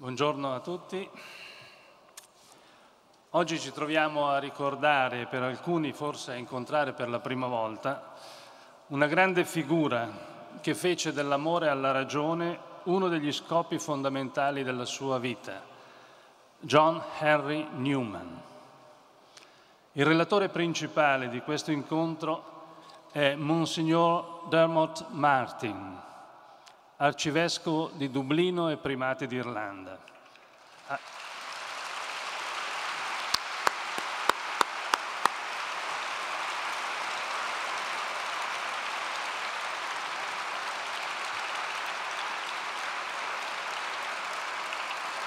Buongiorno a tutti. Oggi ci troviamo a ricordare, per alcuni forse a incontrare per la prima volta, una grande figura che fece dell'amore alla ragione uno degli scopi fondamentali della sua vita, John Henry Newman. Il relatore principale di questo incontro è Monsignor Dermot Martin, arcivescovo di Dublino e primate d'Irlanda. Ah.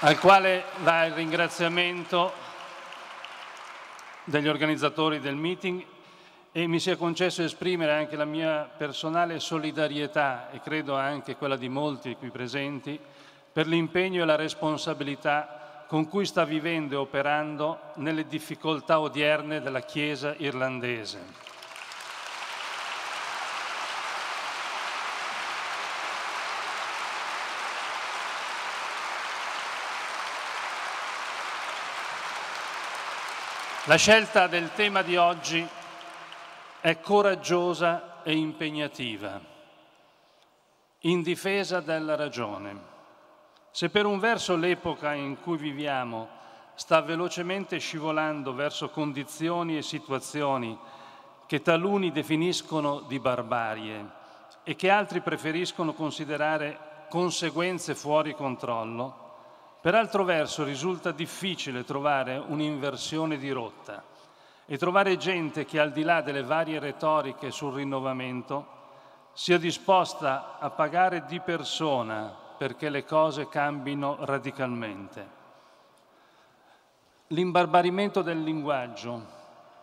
al quale va il ringraziamento degli organizzatori del meeting e mi sia concesso esprimere anche la mia personale solidarietà e credo anche quella di molti qui presenti per l'impegno e la responsabilità con cui sta vivendo e operando nelle difficoltà odierne della Chiesa irlandese. La scelta del tema di oggi è coraggiosa e impegnativa, in difesa della ragione. Se per un verso l'epoca in cui viviamo sta velocemente scivolando verso condizioni e situazioni che taluni definiscono di barbarie e che altri preferiscono considerare conseguenze fuori controllo, per altro verso risulta difficile trovare un'inversione di rotta e trovare gente che al di là delle varie retoriche sul rinnovamento sia disposta a pagare di persona perché le cose cambino radicalmente. L'imbarbarimento del linguaggio,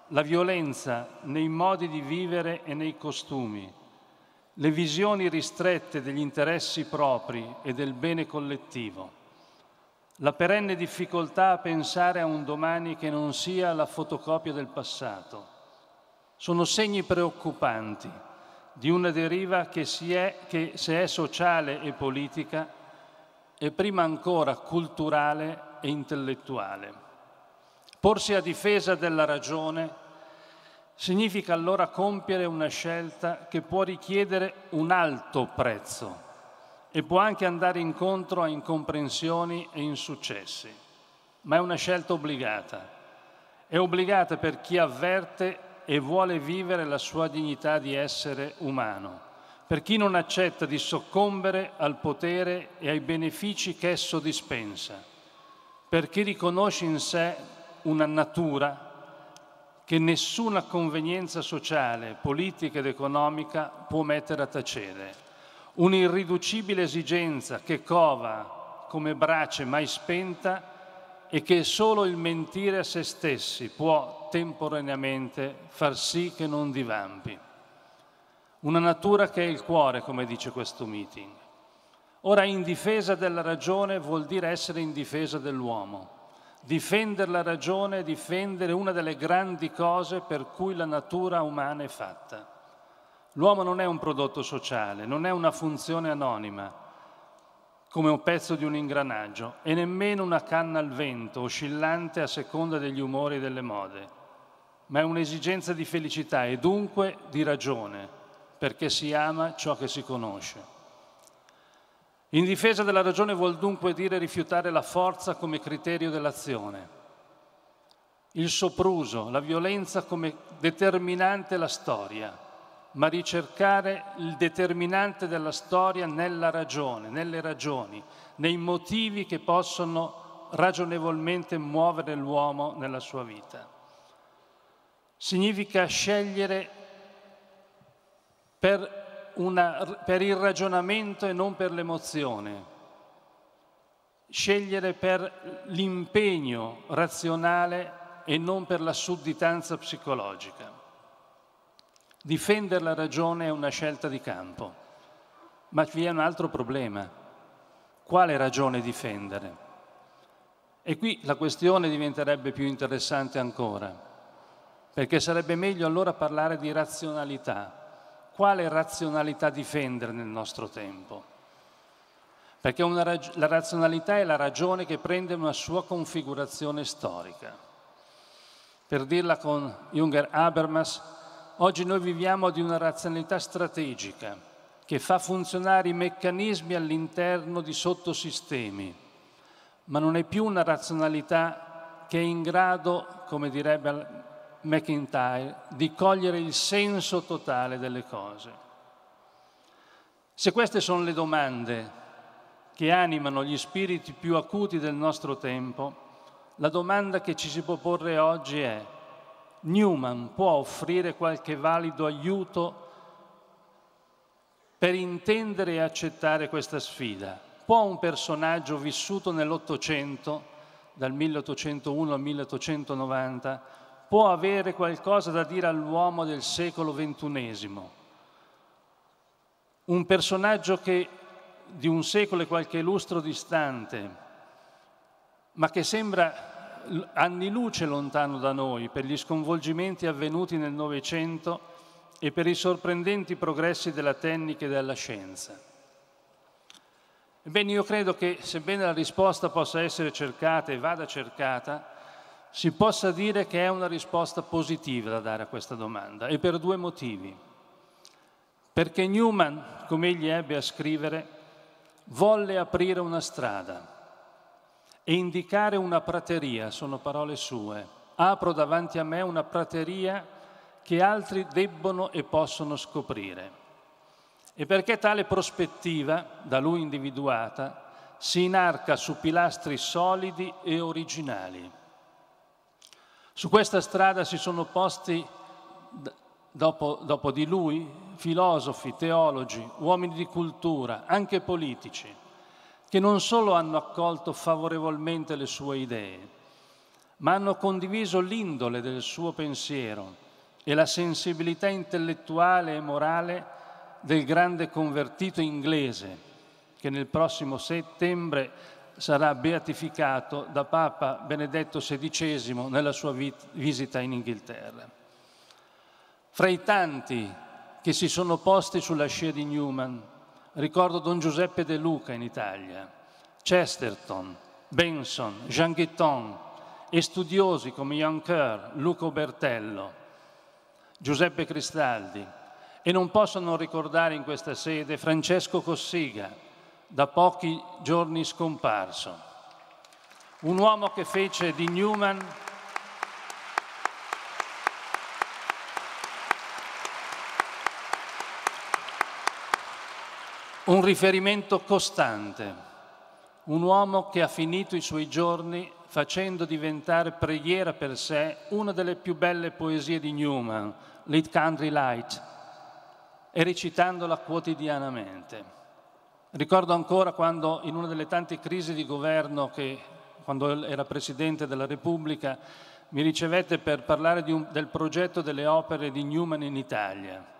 la violenza nei modi di vivere e nei costumi, le visioni ristrette degli interessi propri e del bene collettivo la perenne difficoltà a pensare a un domani che non sia la fotocopia del passato. Sono segni preoccupanti di una deriva che, è, che se è sociale e politica, è prima ancora culturale e intellettuale. Porsi a difesa della ragione significa allora compiere una scelta che può richiedere un alto prezzo e può anche andare incontro a incomprensioni e insuccessi, ma è una scelta obbligata. È obbligata per chi avverte e vuole vivere la sua dignità di essere umano, per chi non accetta di soccombere al potere e ai benefici che esso dispensa, per chi riconosce in sé una natura che nessuna convenienza sociale, politica ed economica può mettere a tacere un'irriducibile esigenza che cova come brace mai spenta e che solo il mentire a se stessi può temporaneamente far sì che non divampi. Una natura che è il cuore, come dice questo meeting. Ora, in difesa della ragione vuol dire essere in difesa dell'uomo. Difendere la ragione è difendere una delle grandi cose per cui la natura umana è fatta L'uomo non è un prodotto sociale, non è una funzione anonima, come un pezzo di un ingranaggio, e nemmeno una canna al vento, oscillante a seconda degli umori e delle mode, ma è un'esigenza di felicità e dunque di ragione, perché si ama ciò che si conosce. In difesa della ragione vuol dunque dire rifiutare la forza come criterio dell'azione il sopruso, la violenza come determinante la storia ma ricercare il determinante della storia nella ragione, nelle ragioni, nei motivi che possono ragionevolmente muovere l'uomo nella sua vita. Significa scegliere per, una, per il ragionamento e non per l'emozione, scegliere per l'impegno razionale e non per la sudditanza psicologica. Difendere la ragione è una scelta di campo, ma vi è un altro problema. Quale ragione difendere? E qui la questione diventerebbe più interessante ancora, perché sarebbe meglio allora parlare di razionalità. Quale razionalità difendere nel nostro tempo? perché rag- la razionalità è la ragione che prende una sua configurazione storica. Per dirla con Junger Habermas, Oggi noi viviamo di una razionalità strategica che fa funzionare i meccanismi all'interno di sottosistemi, ma non è più una razionalità che è in grado, come direbbe McIntyre, di cogliere il senso totale delle cose. Se queste sono le domande che animano gli spiriti più acuti del nostro tempo, la domanda che ci si può porre oggi è Newman può offrire qualche valido aiuto per intendere e accettare questa sfida. Può un personaggio vissuto nell'Ottocento, dal 1801 al 1890, può avere qualcosa da dire all'uomo del secolo XXI. Un personaggio che di un secolo e qualche lustro distante, ma che sembra anni luce lontano da noi per gli sconvolgimenti avvenuti nel Novecento e per i sorprendenti progressi della tecnica e della scienza. Ebbene, io credo che sebbene la risposta possa essere cercata e vada cercata, si possa dire che è una risposta positiva da dare a questa domanda e per due motivi. Perché Newman, come egli ebbe a scrivere, volle aprire una strada e indicare una prateria, sono parole sue. Apro davanti a me una prateria che altri debbono e possono scoprire. E perché tale prospettiva, da lui individuata, si inarca su pilastri solidi e originali. Su questa strada si sono posti, dopo, dopo di lui, filosofi, teologi, uomini di cultura, anche politici che non solo hanno accolto favorevolmente le sue idee, ma hanno condiviso l'indole del suo pensiero e la sensibilità intellettuale e morale del grande convertito inglese che nel prossimo settembre sarà beatificato da Papa Benedetto XVI nella sua visita in Inghilterra. Fra i tanti che si sono posti sulla scia di Newman, ricordo Don Giuseppe De Luca in Italia, Chesterton, Benson, Jean Guitton e studiosi come Jan Kerr, Luca Bertello, Giuseppe Cristaldi e non posso non ricordare in questa sede Francesco Cossiga, da pochi giorni scomparso. Un uomo che fece di Newman un riferimento costante, un uomo che ha finito i suoi giorni facendo diventare preghiera per sé una delle più belle poesie di Newman, Lead Country Light, e recitandola quotidianamente. Ricordo ancora quando in una delle tante crisi di governo che quando era Presidente della Repubblica mi ricevette per parlare un, del progetto delle opere di Newman in Italia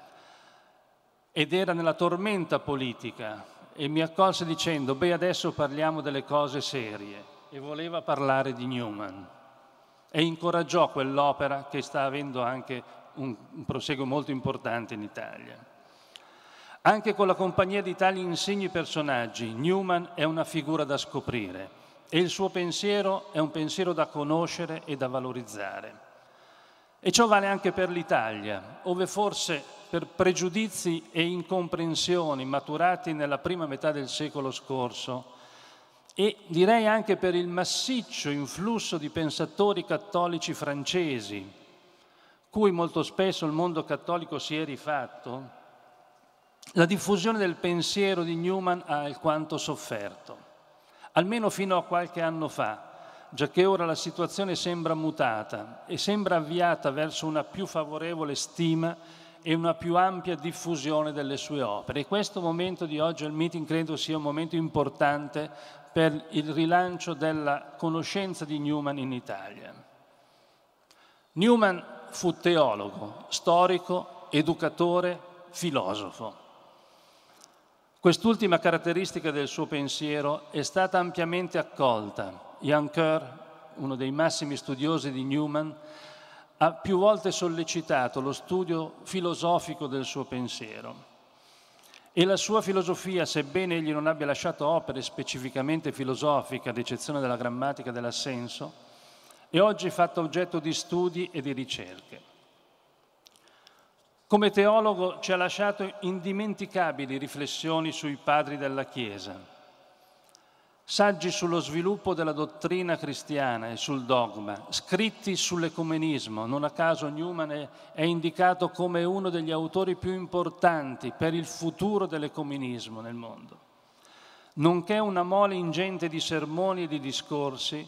ed era nella tormenta politica e mi accolse dicendo, beh adesso parliamo delle cose serie e voleva parlare di Newman e incoraggiò quell'opera che sta avendo anche un, un proseguo molto importante in Italia. Anche con la compagnia di tali insegni personaggi, Newman è una figura da scoprire e il suo pensiero è un pensiero da conoscere e da valorizzare. E ciò vale anche per l'Italia, ove forse per pregiudizi e incomprensioni maturati nella prima metà del secolo scorso e direi anche per il massiccio influsso di pensatori cattolici francesi, cui molto spesso il mondo cattolico si è rifatto, la diffusione del pensiero di Newman ha alquanto sofferto, almeno fino a qualche anno fa, già che ora la situazione sembra mutata e sembra avviata verso una più favorevole stima e una più ampia diffusione delle sue opere. E questo momento di oggi al meeting credo sia un momento importante per il rilancio della conoscenza di Newman in Italia. Newman fu teologo, storico, educatore, filosofo. Quest'ultima caratteristica del suo pensiero è stata ampiamente accolta Jan Kerr, uno dei massimi studiosi di Newman, ha più volte sollecitato lo studio filosofico del suo pensiero. E la sua filosofia, sebbene egli non abbia lasciato opere specificamente filosofiche, ad eccezione della grammatica dell'assenso, è oggi fatta oggetto di studi e di ricerche. Come teologo ci ha lasciato indimenticabili riflessioni sui padri della Chiesa saggi sullo sviluppo della dottrina cristiana e sul dogma, scritti sull'ecumenismo. Non a caso Newman è indicato come uno degli autori più importanti per il futuro dell'ecumenismo nel mondo, nonché una mole ingente di sermoni e di discorsi,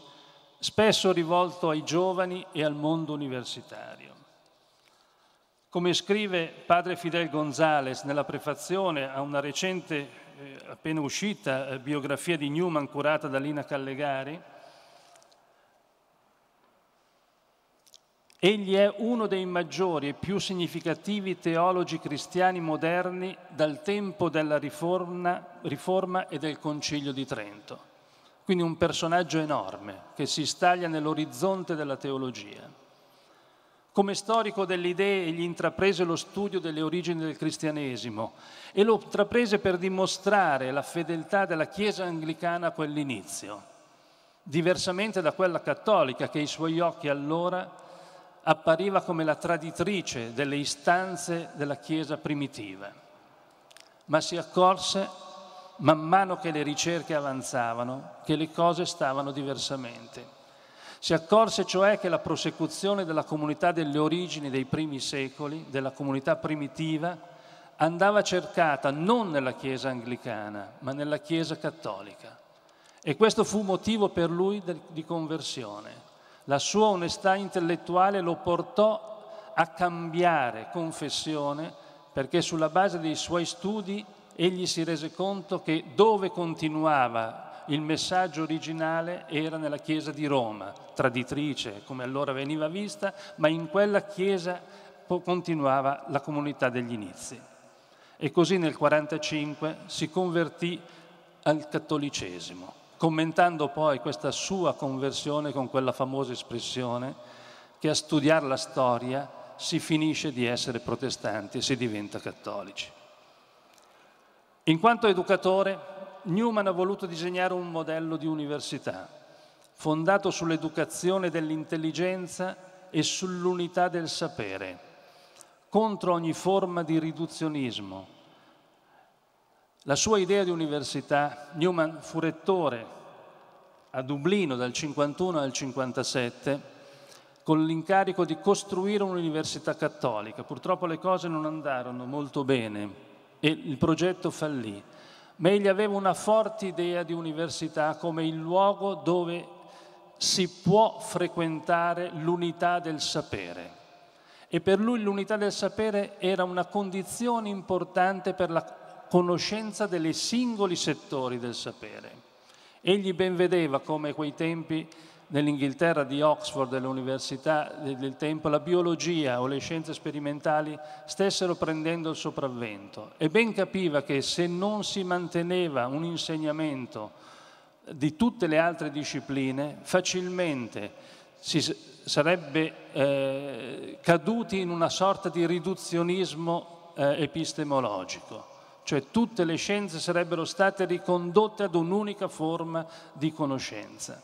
spesso rivolto ai giovani e al mondo universitario. Come scrive padre Fidel Gonzales nella prefazione a una recente eh, appena uscita eh, biografia di Newman curata da Lina Callegari, egli è uno dei maggiori e più significativi teologi cristiani moderni dal tempo della riforma, riforma e del Concilio di Trento. Quindi un personaggio enorme che si staglia nell'orizzonte della teologia. Come storico delle idee egli intraprese lo studio delle origini del cristianesimo e lo intraprese per dimostrare la fedeltà della Chiesa anglicana a quell'inizio, diversamente da quella cattolica che ai suoi occhi allora appariva come la traditrice delle istanze della Chiesa primitiva. Ma si accorse, man mano che le ricerche avanzavano, che le cose stavano diversamente. Si accorse cioè che la prosecuzione della comunità delle origini dei primi secoli, della comunità primitiva, andava cercata non nella Chiesa anglicana, ma nella Chiesa cattolica. E questo fu motivo per lui di conversione. La sua onestà intellettuale lo portò a cambiare confessione perché sulla base dei suoi studi egli si rese conto che dove continuava il messaggio originale era nella Chiesa di Roma, traditrice come allora veniva vista, ma in quella Chiesa continuava la comunità degli inizi. E così nel 1945 si convertì al cattolicesimo, commentando poi questa sua conversione con quella famosa espressione che a studiare la storia si finisce di essere protestanti e si diventa cattolici. In quanto educatore, Newman ha voluto disegnare un modello di università fondato sull'educazione dell'intelligenza e sull'unità del sapere, contro ogni forma di riduzionismo. La sua idea di università, Newman fu rettore a Dublino dal 51 al 57 con l'incarico di costruire un'università cattolica. Purtroppo le cose non andarono molto bene e il progetto fallì ma egli aveva una forte idea di università come il luogo dove si può frequentare l'unità del sapere. E per lui l'unità del sapere era una condizione importante per la conoscenza dei singoli settori del sapere. Egli ben vedeva come quei tempi nell'Inghilterra di Oxford e l'Università del tempo la biologia o le scienze sperimentali stessero prendendo il sopravvento e ben capiva che se non si manteneva un insegnamento di tutte le altre discipline, facilmente si sarebbe eh, caduti in una sorta di riduzionismo eh, epistemologico, cioè tutte le scienze sarebbero state ricondotte ad un'unica forma di conoscenza.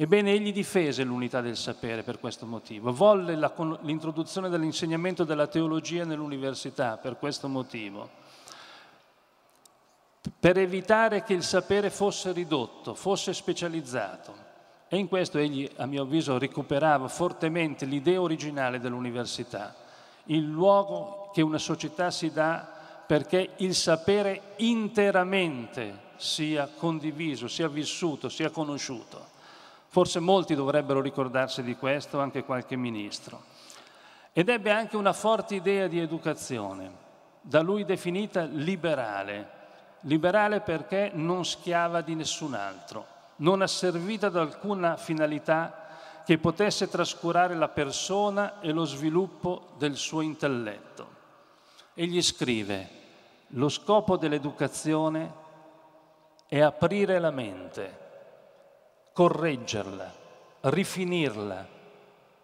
Ebbene, egli difese l'unità del sapere per questo motivo, volle l'introduzione dell'insegnamento della teologia nell'università per questo motivo, per evitare che il sapere fosse ridotto, fosse specializzato. E in questo egli, a mio avviso, recuperava fortemente l'idea originale dell'università, il luogo che una società si dà perché il sapere interamente sia condiviso, sia vissuto, sia conosciuto. Forse molti dovrebbero ricordarsi di questo, anche qualche ministro. Ed ebbe anche una forte idea di educazione, da lui definita liberale. Liberale perché non schiava di nessun altro, non asservita ad alcuna finalità che potesse trascurare la persona e lo sviluppo del suo intelletto. Egli scrive, lo scopo dell'educazione è aprire la mente correggerla, rifinirla,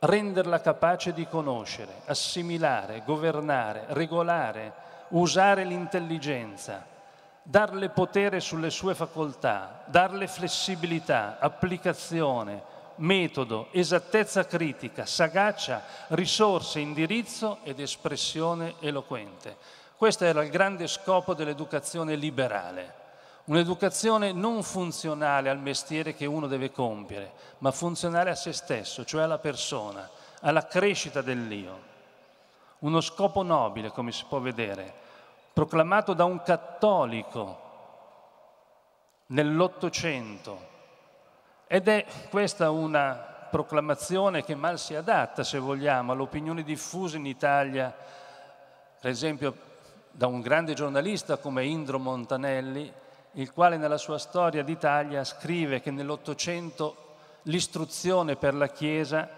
renderla capace di conoscere, assimilare, governare, regolare, usare l'intelligenza, darle potere sulle sue facoltà, darle flessibilità, applicazione, metodo, esattezza critica, sagacia, risorse, indirizzo ed espressione eloquente. Questo era il grande scopo dell'educazione liberale un'educazione non funzionale al mestiere che uno deve compiere, ma funzionale a se stesso, cioè alla persona, alla crescita dell'io. Uno scopo nobile, come si può vedere, proclamato da un cattolico nell'Ottocento. Ed è questa una proclamazione che mal si adatta, se vogliamo, all'opinione diffusa in Italia, per esempio da un grande giornalista come Indro Montanelli, il quale nella sua storia d'Italia scrive che nell'Ottocento l'istruzione per la Chiesa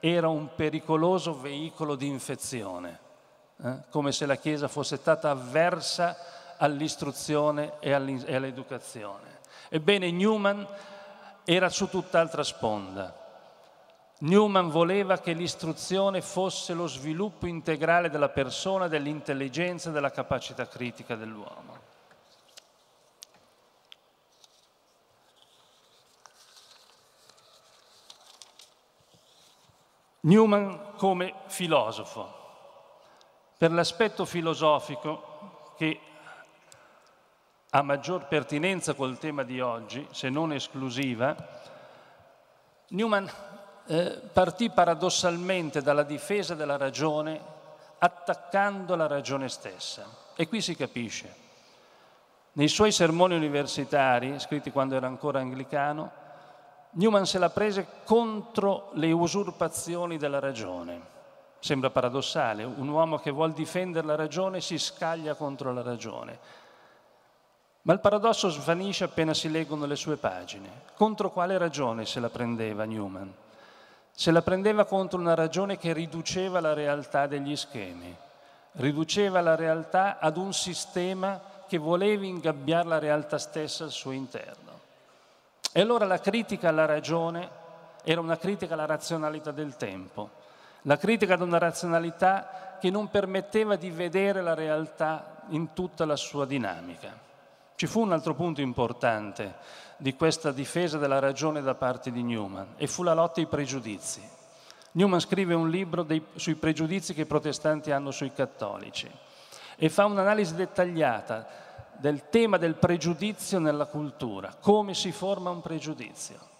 era un pericoloso veicolo di infezione, eh? come se la Chiesa fosse stata avversa all'istruzione e all'educazione. Ebbene, Newman era su tutt'altra sponda. Newman voleva che l'istruzione fosse lo sviluppo integrale della persona, dell'intelligenza e della capacità critica dell'uomo. Newman come filosofo, per l'aspetto filosofico che ha maggior pertinenza col tema di oggi, se non esclusiva, Newman eh, partì paradossalmente dalla difesa della ragione attaccando la ragione stessa. E qui si capisce. Nei suoi sermoni universitari, scritti quando era ancora anglicano, Newman se la prese contro le usurpazioni della ragione. Sembra paradossale, un uomo che vuole difendere la ragione si scaglia contro la ragione. Ma il paradosso svanisce appena si leggono le sue pagine. Contro quale ragione se la prendeva Newman? Se la prendeva contro una ragione che riduceva la realtà degli schemi, riduceva la realtà ad un sistema che voleva ingabbiare la realtà stessa al suo interno. E allora la critica alla ragione era una critica alla razionalità del tempo, la critica ad una razionalità che non permetteva di vedere la realtà in tutta la sua dinamica. Ci fu un altro punto importante di questa difesa della ragione da parte di Newman e fu la lotta ai pregiudizi. Newman scrive un libro dei, sui pregiudizi che i protestanti hanno sui cattolici e fa un'analisi dettagliata del tema del pregiudizio nella cultura, come si forma un pregiudizio.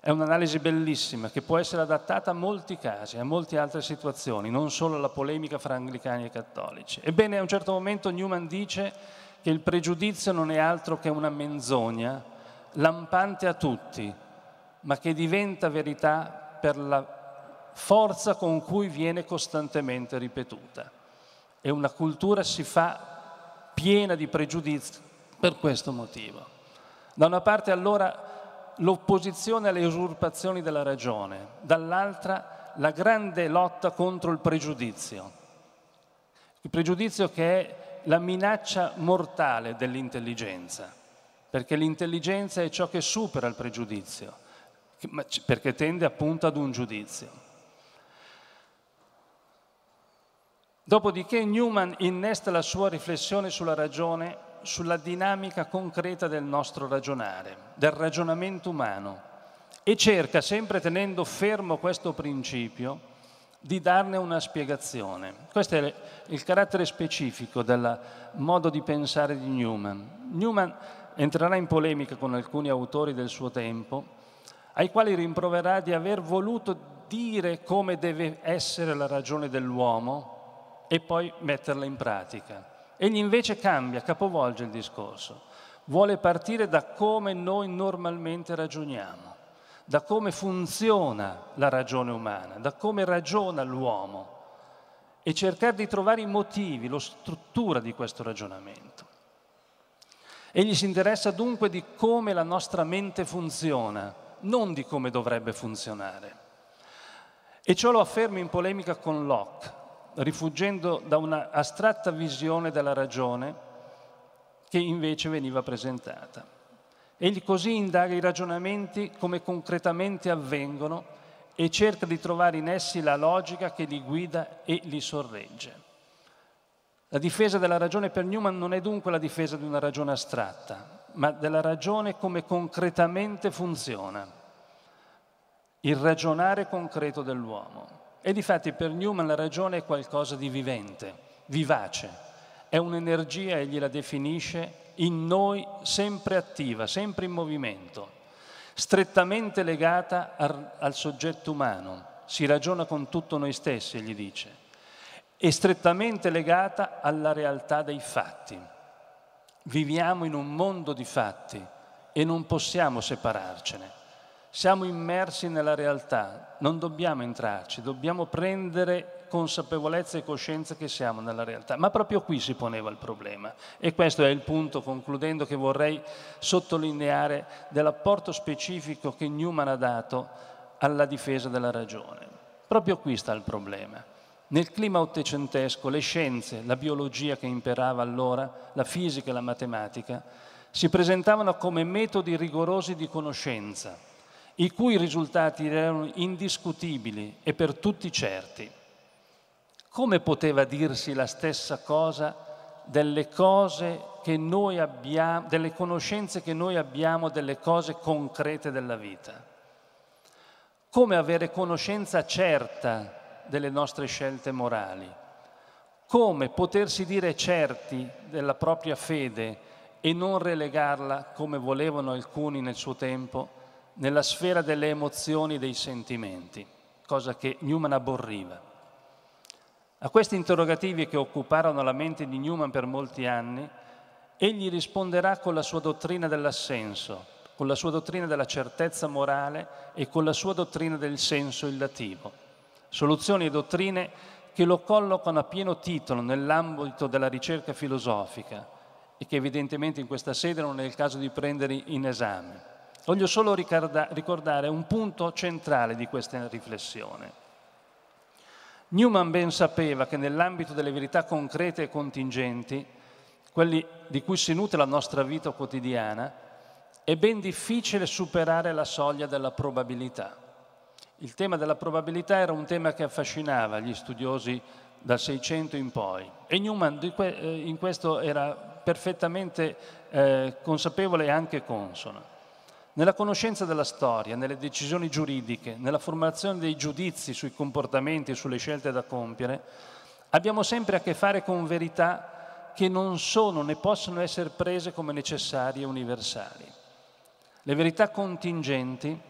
È un'analisi bellissima che può essere adattata a molti casi, a molte altre situazioni, non solo alla polemica fra anglicani e cattolici. Ebbene, a un certo momento Newman dice che il pregiudizio non è altro che una menzogna lampante a tutti, ma che diventa verità per la forza con cui viene costantemente ripetuta. E una cultura si fa piena di pregiudizi per questo motivo. Da una parte allora l'opposizione alle usurpazioni della ragione, dall'altra la grande lotta contro il pregiudizio. Il pregiudizio che è la minaccia mortale dell'intelligenza, perché l'intelligenza è ciò che supera il pregiudizio, perché tende appunto ad un giudizio. Dopodiché Newman innesta la sua riflessione sulla ragione sulla dinamica concreta del nostro ragionare, del ragionamento umano e cerca, sempre tenendo fermo questo principio, di darne una spiegazione. Questo è il carattere specifico del modo di pensare di Newman. Newman entrerà in polemica con alcuni autori del suo tempo, ai quali rimproverà di aver voluto dire come deve essere la ragione dell'uomo e poi metterla in pratica. Egli invece cambia, capovolge il discorso. Vuole partire da come noi normalmente ragioniamo, da come funziona la ragione umana, da come ragiona l'uomo e cercare di trovare i motivi, la struttura di questo ragionamento. Egli si interessa dunque di come la nostra mente funziona, non di come dovrebbe funzionare. E ciò lo afferma in polemica con Locke, rifuggendo da una astratta visione della ragione che invece veniva presentata. Egli così indaga i ragionamenti come concretamente avvengono e cerca di trovare in essi la logica che li guida e li sorregge. La difesa della ragione per Newman non è dunque la difesa di una ragione astratta, ma della ragione come concretamente funziona, il ragionare concreto dell'uomo. E difatti per Newman la ragione è qualcosa di vivente, vivace, è un'energia, egli la definisce, in noi sempre attiva, sempre in movimento, strettamente legata al, al soggetto umano. Si ragiona con tutto noi stessi, egli dice, e strettamente legata alla realtà dei fatti. Viviamo in un mondo di fatti e non possiamo separarcene siamo immersi nella realtà, non dobbiamo entrarci, dobbiamo prendere consapevolezza e coscienza che siamo nella realtà. Ma proprio qui si poneva il problema e questo è il punto, concludendo, che vorrei sottolineare dell'apporto specifico che Newman ha dato alla difesa della ragione. Proprio qui sta il problema. Nel clima ottocentesco le scienze, la biologia che imperava allora, la fisica e la matematica, si presentavano come metodi rigorosi di conoscenza i cui risultati erano indiscutibili e per tutti certi. Come poteva dirsi la stessa cosa delle, cose che noi abbiamo, delle conoscenze che noi abbiamo delle cose concrete della vita? Come avere conoscenza certa delle nostre scelte morali? Come potersi dire certi della propria fede e non relegarla, come volevano alcuni nel suo tempo, nella sfera delle emozioni e dei sentimenti, cosa che Newman aborriva. A questi interrogativi che occuparono la mente di Newman per molti anni, egli risponderà con la sua dottrina dell'assenso, con la sua dottrina della certezza morale e con la sua dottrina del senso illativo. Soluzioni e dottrine che lo collocano a pieno titolo nell'ambito della ricerca filosofica e che evidentemente in questa sede non è il caso di prendere in esame voglio solo ricordare un punto centrale di questa riflessione. Newman ben sapeva che nell'ambito delle verità concrete e contingenti, quelli di cui si nutre la nostra vita quotidiana, è ben difficile superare la soglia della probabilità. Il tema della probabilità era un tema che affascinava gli studiosi dal Seicento in poi e Newman eh, in questo era perfettamente eh, consapevole e anche consono. Nella conoscenza della storia, nelle decisioni giuridiche, nella formazione dei giudizi sui comportamenti e sulle scelte da compiere, abbiamo sempre a che fare con verità che non sono né possono essere prese come necessarie e universali. Le verità contingenti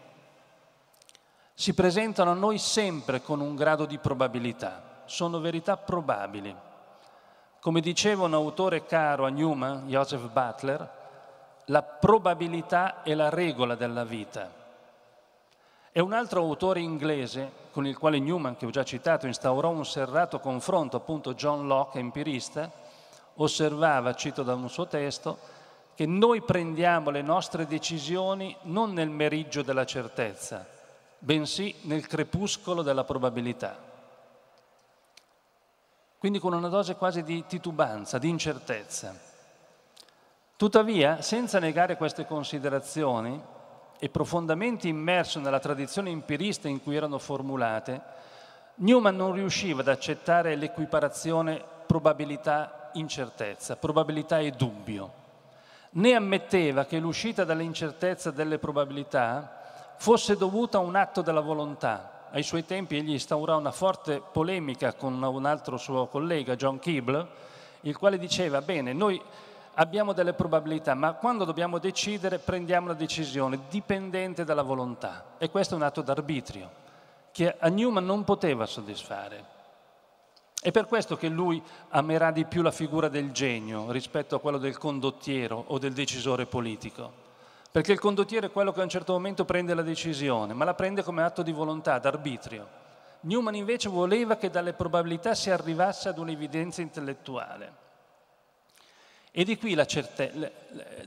si presentano a noi sempre con un grado di probabilità, sono verità probabili. Come diceva un autore caro a Newman, Joseph Butler, la probabilità è la regola della vita. E un altro autore inglese, con il quale Newman, che ho già citato, instaurò un serrato confronto, appunto John Locke, empirista, osservava, cito da un suo testo, che noi prendiamo le nostre decisioni non nel meriggio della certezza, bensì nel crepuscolo della probabilità. Quindi con una dose quasi di titubanza, di incertezza. Tuttavia, senza negare queste considerazioni e profondamente immerso nella tradizione empirista in cui erano formulate, Newman non riusciva ad accettare l'equiparazione probabilità-incertezza, probabilità e dubbio, né ammetteva che l'uscita dall'incertezza delle probabilità fosse dovuta a un atto della volontà. Ai suoi tempi egli instaurò una forte polemica con un altro suo collega, John Keeble, il quale diceva, bene, noi abbiamo delle probabilità, ma quando dobbiamo decidere prendiamo una decisione dipendente dalla volontà e questo è un atto d'arbitrio che a Newman non poteva soddisfare. È per questo che lui amerà di più la figura del genio rispetto a quello del condottiero o del decisore politico. Perché il condottiero è quello che a un certo momento prende la decisione, ma la prende come atto di volontà, d'arbitrio. Newman invece voleva che dalle probabilità si arrivasse ad un'evidenza intellettuale. E di qui la certezza,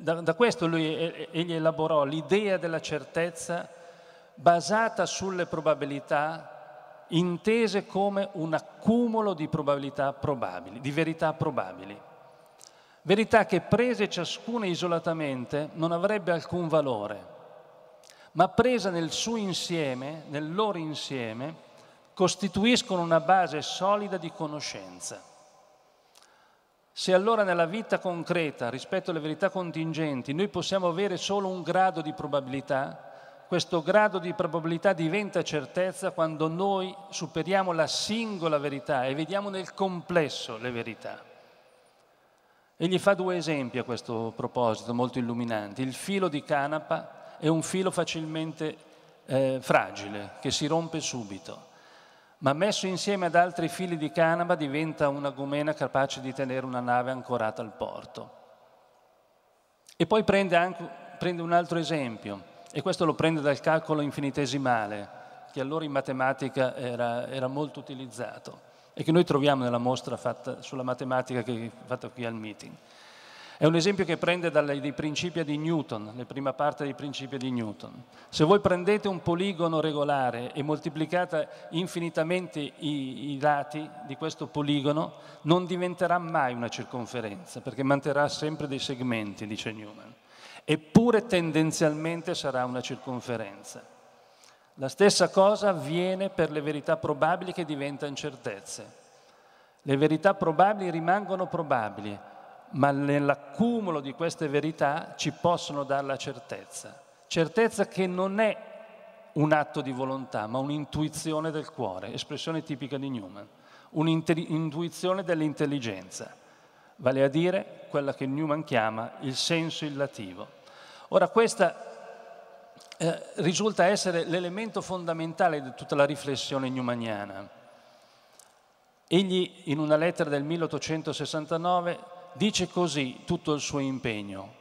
da, da questo lui egli elaborò l'idea della certezza basata sulle probabilità intese come un accumulo di probabilità probabili, di verità probabili. Verità che prese ciascuna isolatamente non avrebbe alcun valore, ma presa nel suo insieme, nel loro insieme, costituiscono una base solida di conoscenza. Se allora nella vita concreta, rispetto alle verità contingenti, noi possiamo avere solo un grado di probabilità, questo grado di probabilità diventa certezza quando noi superiamo la singola verità e vediamo nel complesso le verità. Egli fa due esempi a questo proposito molto illuminanti. Il filo di canapa è un filo facilmente eh, fragile, che si rompe subito ma messo insieme ad altri fili di canaba diventa una gomena capace di tenere una nave ancorata al porto. E poi prende, anche, prende un altro esempio, e questo lo prende dal calcolo infinitesimale, che allora in matematica era, era molto utilizzato e che noi troviamo nella mostra fatta sulla matematica che, fatta qui al meeting. È un esempio che prende dai principi di Newton, la prima parte dei principi di Newton. Se voi prendete un poligono regolare e moltiplicate infinitamente i, i lati di questo poligono, non diventerà mai una circonferenza, perché manterrà sempre dei segmenti, dice Newman. Eppure tendenzialmente sarà una circonferenza. La stessa cosa avviene per le verità probabili che diventano incertezze. Le verità probabili rimangono probabili, ma nell'accumulo di queste verità ci possono dare la certezza. Certezza che non è un atto di volontà, ma un'intuizione del cuore, espressione tipica di Newman, un'intuizione dell'intelligenza, vale a dire quella che Newman chiama il senso illativo. Ora questa eh, risulta essere l'elemento fondamentale di tutta la riflessione newmaniana. Egli in una lettera del 1869 dice così tutto il suo impegno.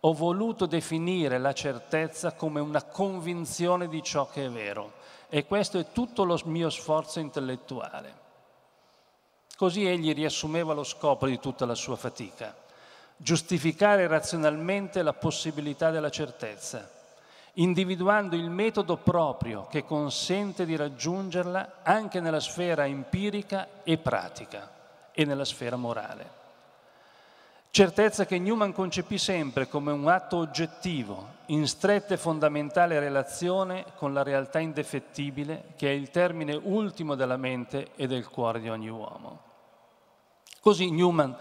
Ho voluto definire la certezza come una convinzione di ciò che è vero e questo è tutto lo mio sforzo intellettuale. Così egli riassumeva lo scopo di tutta la sua fatica, giustificare razionalmente la possibilità della certezza, individuando il metodo proprio che consente di raggiungerla anche nella sfera empirica e pratica e nella sfera morale certezza che Newman concepì sempre come un atto oggettivo, in stretta e fondamentale relazione con la realtà indefettibile, che è il termine ultimo della mente e del cuore di ogni uomo. Così Newman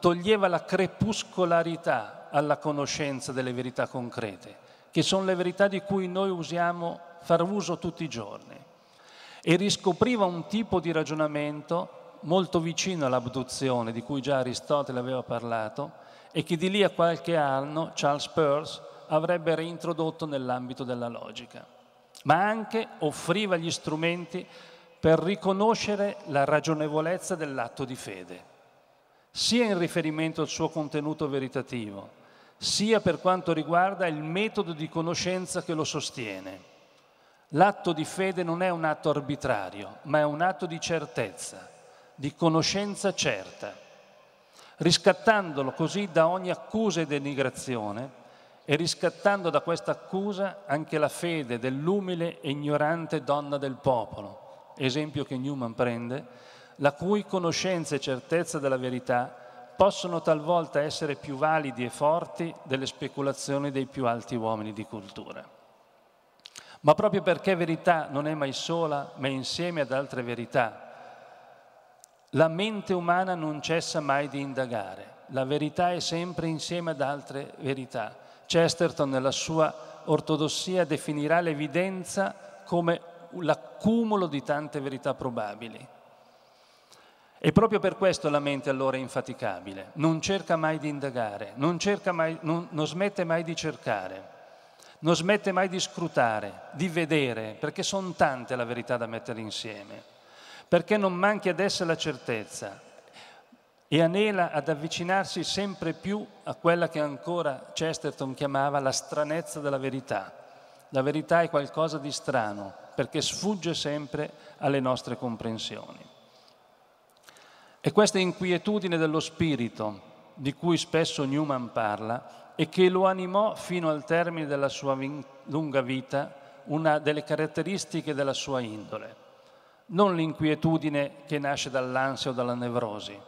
toglieva la crepuscolarità alla conoscenza delle verità concrete, che sono le verità di cui noi usiamo far uso tutti i giorni, e riscopriva un tipo di ragionamento molto vicino all'abduzione di cui già Aristotele aveva parlato e che di lì a qualche anno Charles Peirce avrebbe reintrodotto nell'ambito della logica, ma anche offriva gli strumenti per riconoscere la ragionevolezza dell'atto di fede, sia in riferimento al suo contenuto veritativo, sia per quanto riguarda il metodo di conoscenza che lo sostiene. L'atto di fede non è un atto arbitrario, ma è un atto di certezza, di conoscenza certa, riscattandolo così da ogni accusa e denigrazione e riscattando da questa accusa anche la fede dell'umile e ignorante donna del popolo, esempio che Newman prende, la cui conoscenza e certezza della verità possono talvolta essere più validi e forti delle speculazioni dei più alti uomini di cultura. Ma proprio perché verità non è mai sola, ma è insieme ad altre verità, la mente umana non cessa mai di indagare, la verità è sempre insieme ad altre verità. Chesterton nella sua ortodossia definirà l'evidenza come l'accumulo di tante verità probabili. E proprio per questo la mente allora è infaticabile, non cerca mai di indagare, non, mai, non, non smette mai di cercare, non smette mai di scrutare, di vedere, perché sono tante le verità da mettere insieme perché non manchi ad essa la certezza e anela ad avvicinarsi sempre più a quella che ancora Chesterton chiamava la stranezza della verità. La verità è qualcosa di strano perché sfugge sempre alle nostre comprensioni. E questa inquietudine dello spirito, di cui spesso Newman parla, e che lo animò fino al termine della sua lunga vita, una delle caratteristiche della sua indole non l'inquietudine che nasce dall'ansia o dalla nevrosi,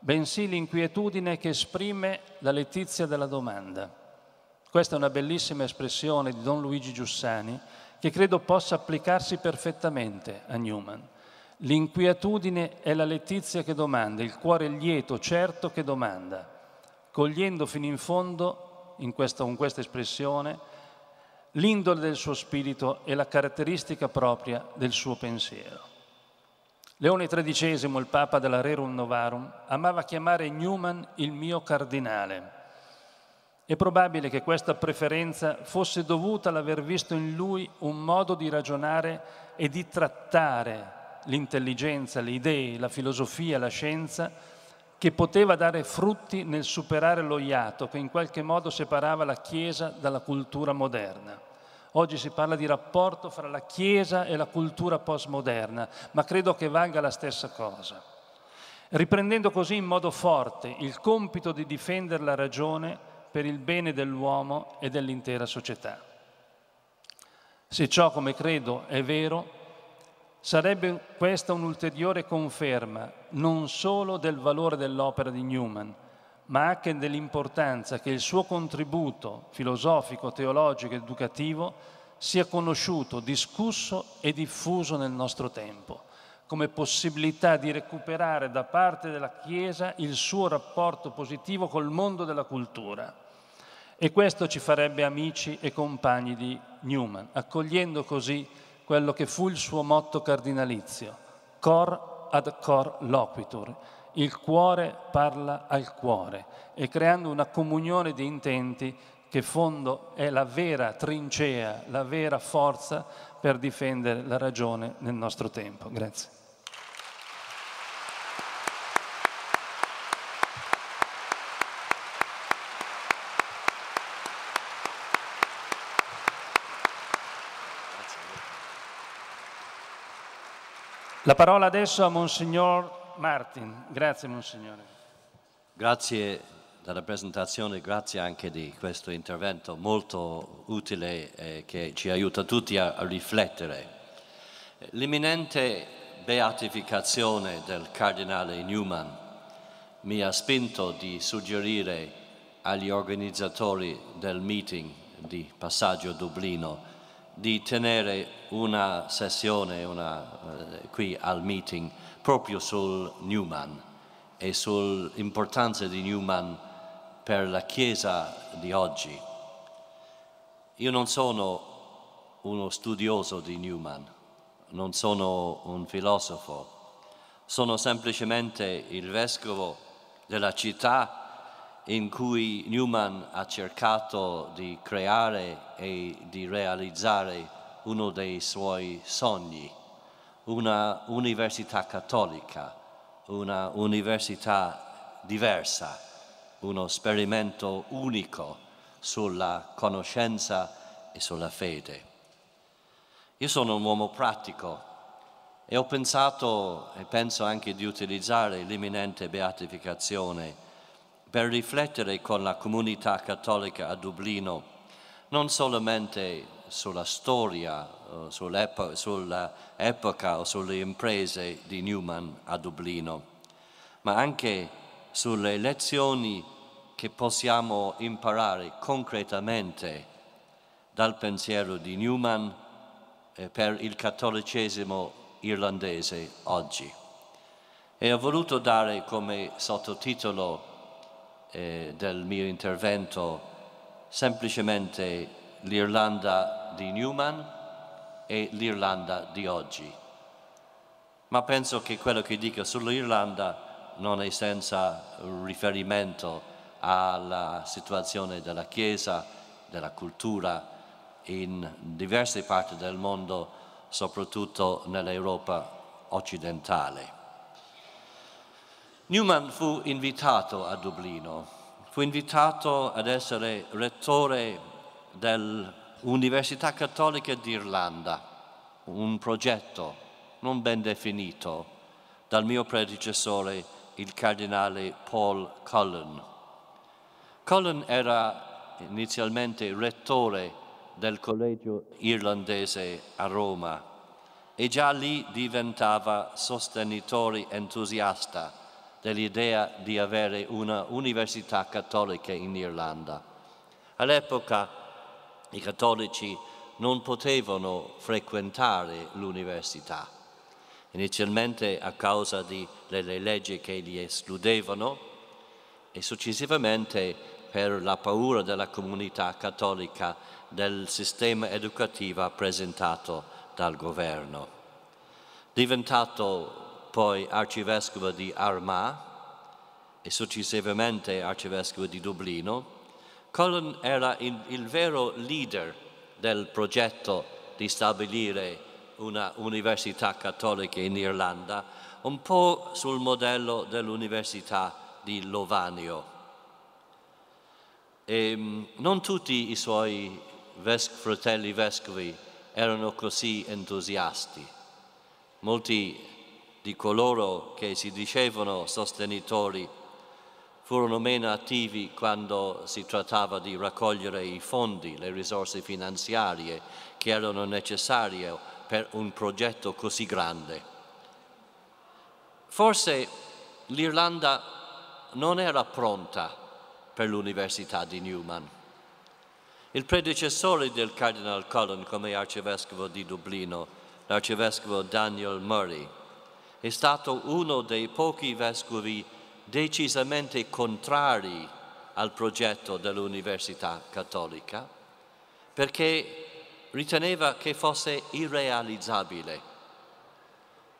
bensì l'inquietudine che esprime la letizia della domanda. Questa è una bellissima espressione di Don Luigi Giussani che credo possa applicarsi perfettamente a Newman. L'inquietudine è la letizia che domanda, il cuore lieto, certo che domanda, cogliendo fino in fondo, in questa, con questa espressione, l'indole del suo spirito e la caratteristica propria del suo pensiero. Leone XIII, il Papa della Rerum Novarum, amava chiamare Newman il mio cardinale. È probabile che questa preferenza fosse dovuta all'aver visto in lui un modo di ragionare e di trattare l'intelligenza, le idee, la filosofia, la scienza, che poteva dare frutti nel superare lo iato che in qualche modo separava la Chiesa dalla cultura moderna. Oggi si parla di rapporto fra la Chiesa e la cultura postmoderna, ma credo che valga la stessa cosa. Riprendendo così in modo forte il compito di difendere la ragione per il bene dell'uomo e dell'intera società. Se ciò, come credo, è vero, sarebbe questa un'ulteriore conferma non solo del valore dell'opera di Newman, ma anche dell'importanza che il suo contributo filosofico, teologico ed educativo sia conosciuto, discusso e diffuso nel nostro tempo, come possibilità di recuperare da parte della Chiesa il suo rapporto positivo col mondo della cultura. E questo ci farebbe amici e compagni di Newman, accogliendo così quello che fu il suo motto cardinalizio, cor ad cor loquitur, il cuore parla al cuore e creando una comunione di intenti che fondo è la vera trincea, la vera forza per difendere la ragione nel nostro tempo. Grazie. La parola adesso a Monsignor Martin. Grazie Monsignore. Grazie della presentazione, grazie anche di questo intervento molto utile eh, che ci aiuta tutti a, a riflettere. L'imminente beatificazione del cardinale Newman mi ha spinto di suggerire agli organizzatori del meeting di Passaggio Dublino di tenere una sessione una, eh, qui al meeting proprio sul Newman e sull'importanza di Newman per la Chiesa di oggi. Io non sono uno studioso di Newman, non sono un filosofo, sono semplicemente il vescovo della città in cui Newman ha cercato di creare e di realizzare uno dei suoi sogni una università cattolica, una università diversa, uno sperimento unico sulla conoscenza e sulla fede. Io sono un uomo pratico e ho pensato e penso anche di utilizzare l'imminente beatificazione per riflettere con la comunità cattolica a Dublino non solamente sulla storia, eh, sull'epoca o sulle imprese di Newman a Dublino, ma anche sulle lezioni che possiamo imparare concretamente dal pensiero di Newman eh, per il cattolicesimo irlandese oggi. E ho voluto dare come sottotitolo eh, del mio intervento semplicemente l'Irlanda di Newman e l'Irlanda di oggi. Ma penso che quello che dico sull'Irlanda non è senza riferimento alla situazione della Chiesa, della cultura in diverse parti del mondo, soprattutto nell'Europa occidentale. Newman fu invitato a Dublino, fu invitato ad essere rettore del Università Cattolica d'Irlanda, un progetto non ben definito dal mio predecessore, il cardinale Paul Cullen. Cullen era inizialmente rettore del collegio irlandese a Roma e già lì diventava sostenitore entusiasta dell'idea di avere una università cattolica in Irlanda. All'epoca i cattolici non potevano frequentare l'università, inizialmente a causa delle leggi che li escludevano e successivamente per la paura della comunità cattolica del sistema educativo presentato dal governo. Diventato poi arcivescovo di Armagh e successivamente arcivescovo di Dublino, Colin era il, il vero leader del progetto di stabilire una università cattolica in Irlanda, un po' sul modello dell'università di Lovanio. E ehm, non tutti i suoi ves- fratelli vescovi erano così entusiasti. Molti di coloro che si dicevano sostenitori furono meno attivi quando si trattava di raccogliere i fondi, le risorse finanziarie che erano necessarie per un progetto così grande. Forse l'Irlanda non era pronta per l'Università di Newman. Il predecessore del Cardinal Cullen come arcivescovo di Dublino, l'arcivescovo Daniel Murray, è stato uno dei pochi vescovi decisamente contrari al progetto dell'Università Cattolica perché riteneva che fosse irrealizzabile.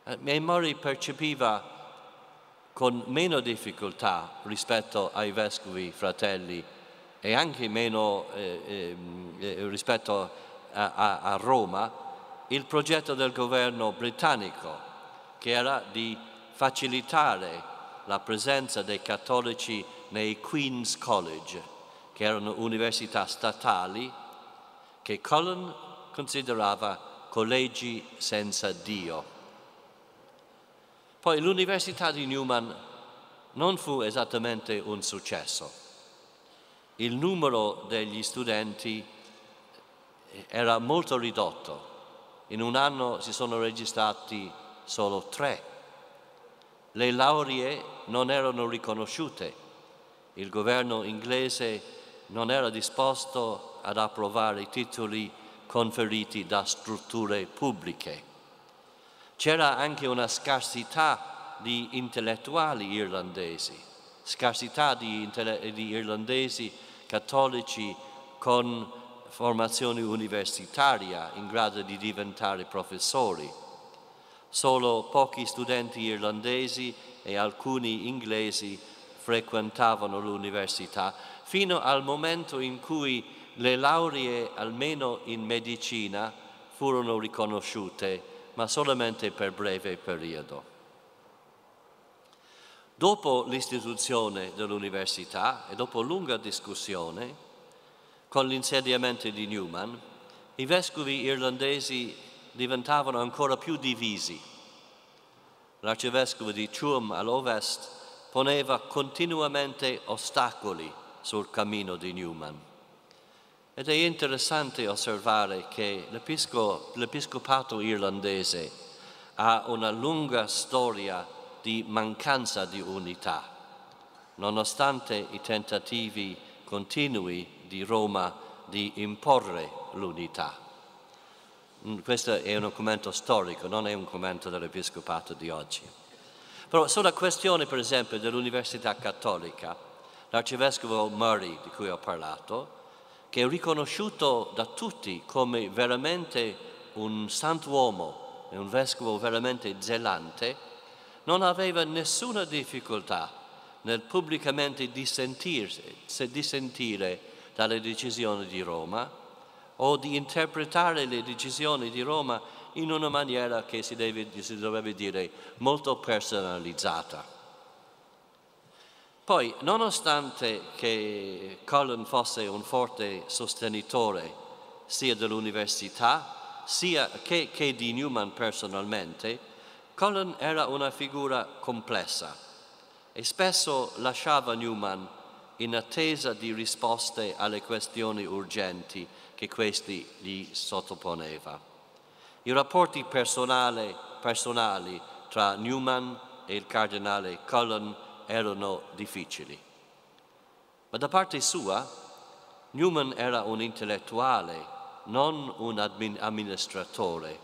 E eh, Mori percepiva con meno difficoltà rispetto ai vescovi fratelli e anche meno eh, ehm, eh, rispetto a, a, a Roma il progetto del governo britannico che era di facilitare la presenza dei cattolici nei Queen's College, che erano università statali che Cullen considerava collegi senza Dio. Poi l'università di Newman non fu esattamente un successo. Il numero degli studenti era molto ridotto. In un anno si sono registrati solo tre le lauree non erano riconosciute, il governo inglese non era disposto ad approvare i titoli conferiti da strutture pubbliche. C'era anche una scarsità di intellettuali irlandesi, scarsità di, di irlandesi cattolici con formazione universitaria in grado di diventare professori Solo pochi studenti irlandesi e alcuni inglesi frequentavano l'università, fino al momento in cui le lauree, almeno in medicina, furono riconosciute, ma solamente per breve periodo. Dopo l'istituzione dell'università e dopo lunga discussione, con l'insediamento di Newman, i vescovi irlandesi diventavano ancora più divisi. L'arcivescovo di Chum all'ovest poneva continuamente ostacoli sul cammino di Newman. Ed è interessante osservare che l'episcopato irlandese ha una lunga storia di mancanza di unità, nonostante i tentativi continui di Roma di imporre l'unità. Mm, questo è un commento storico, non è un commento dell'Episcopato di oggi. Però sulla questione, per esempio, dell'Università Cattolica, l'arcivescovo Murray, di cui ho parlato, che è riconosciuto da tutti come veramente un sant'uomo e un vescovo veramente zelante, non aveva nessuna difficoltà nel pubblicamente dissentirsi, dissentire dalle decisioni di Roma o di interpretare le decisioni di Roma in una maniera che si, deve, si dovrebbe dire molto personalizzata. Poi, nonostante che Colin fosse un forte sostenitore sia dell'università sia che, che di Newman personalmente, Colin era una figura complessa e spesso lasciava Newman in attesa di risposte alle questioni urgenti che questi gli sottoponeva. I rapporti personali, personali tra Newman e il cardinale Cullen erano difficili. Ma da parte sua, Newman era un intellettuale, non un amministratore,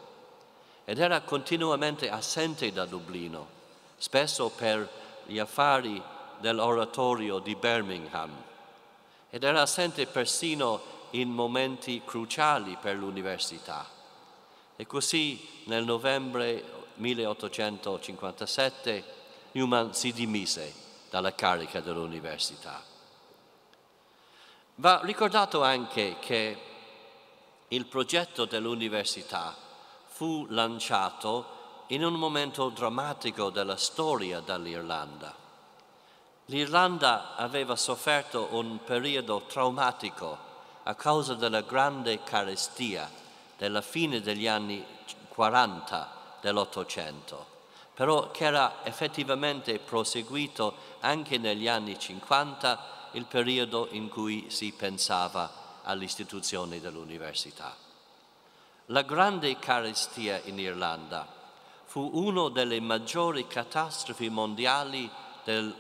ed era continuamente assente da Dublino, spesso per gli affari dell'oratorio di Birmingham, ed era assente persino in momenti cruciali per l'università. E così nel novembre 1857 Newman si dimise dalla carica dell'università. Va ricordato anche che il progetto dell'università fu lanciato in un momento drammatico della storia dell'Irlanda. L'Irlanda aveva sofferto un periodo traumatico a causa della grande carestia della fine degli anni 40 dell'Ottocento, però che era effettivamente proseguito anche negli anni 50, il periodo in cui si pensava all'istituzione dell'università. La grande carestia in Irlanda fu una delle maggiori catastrofi mondiali del,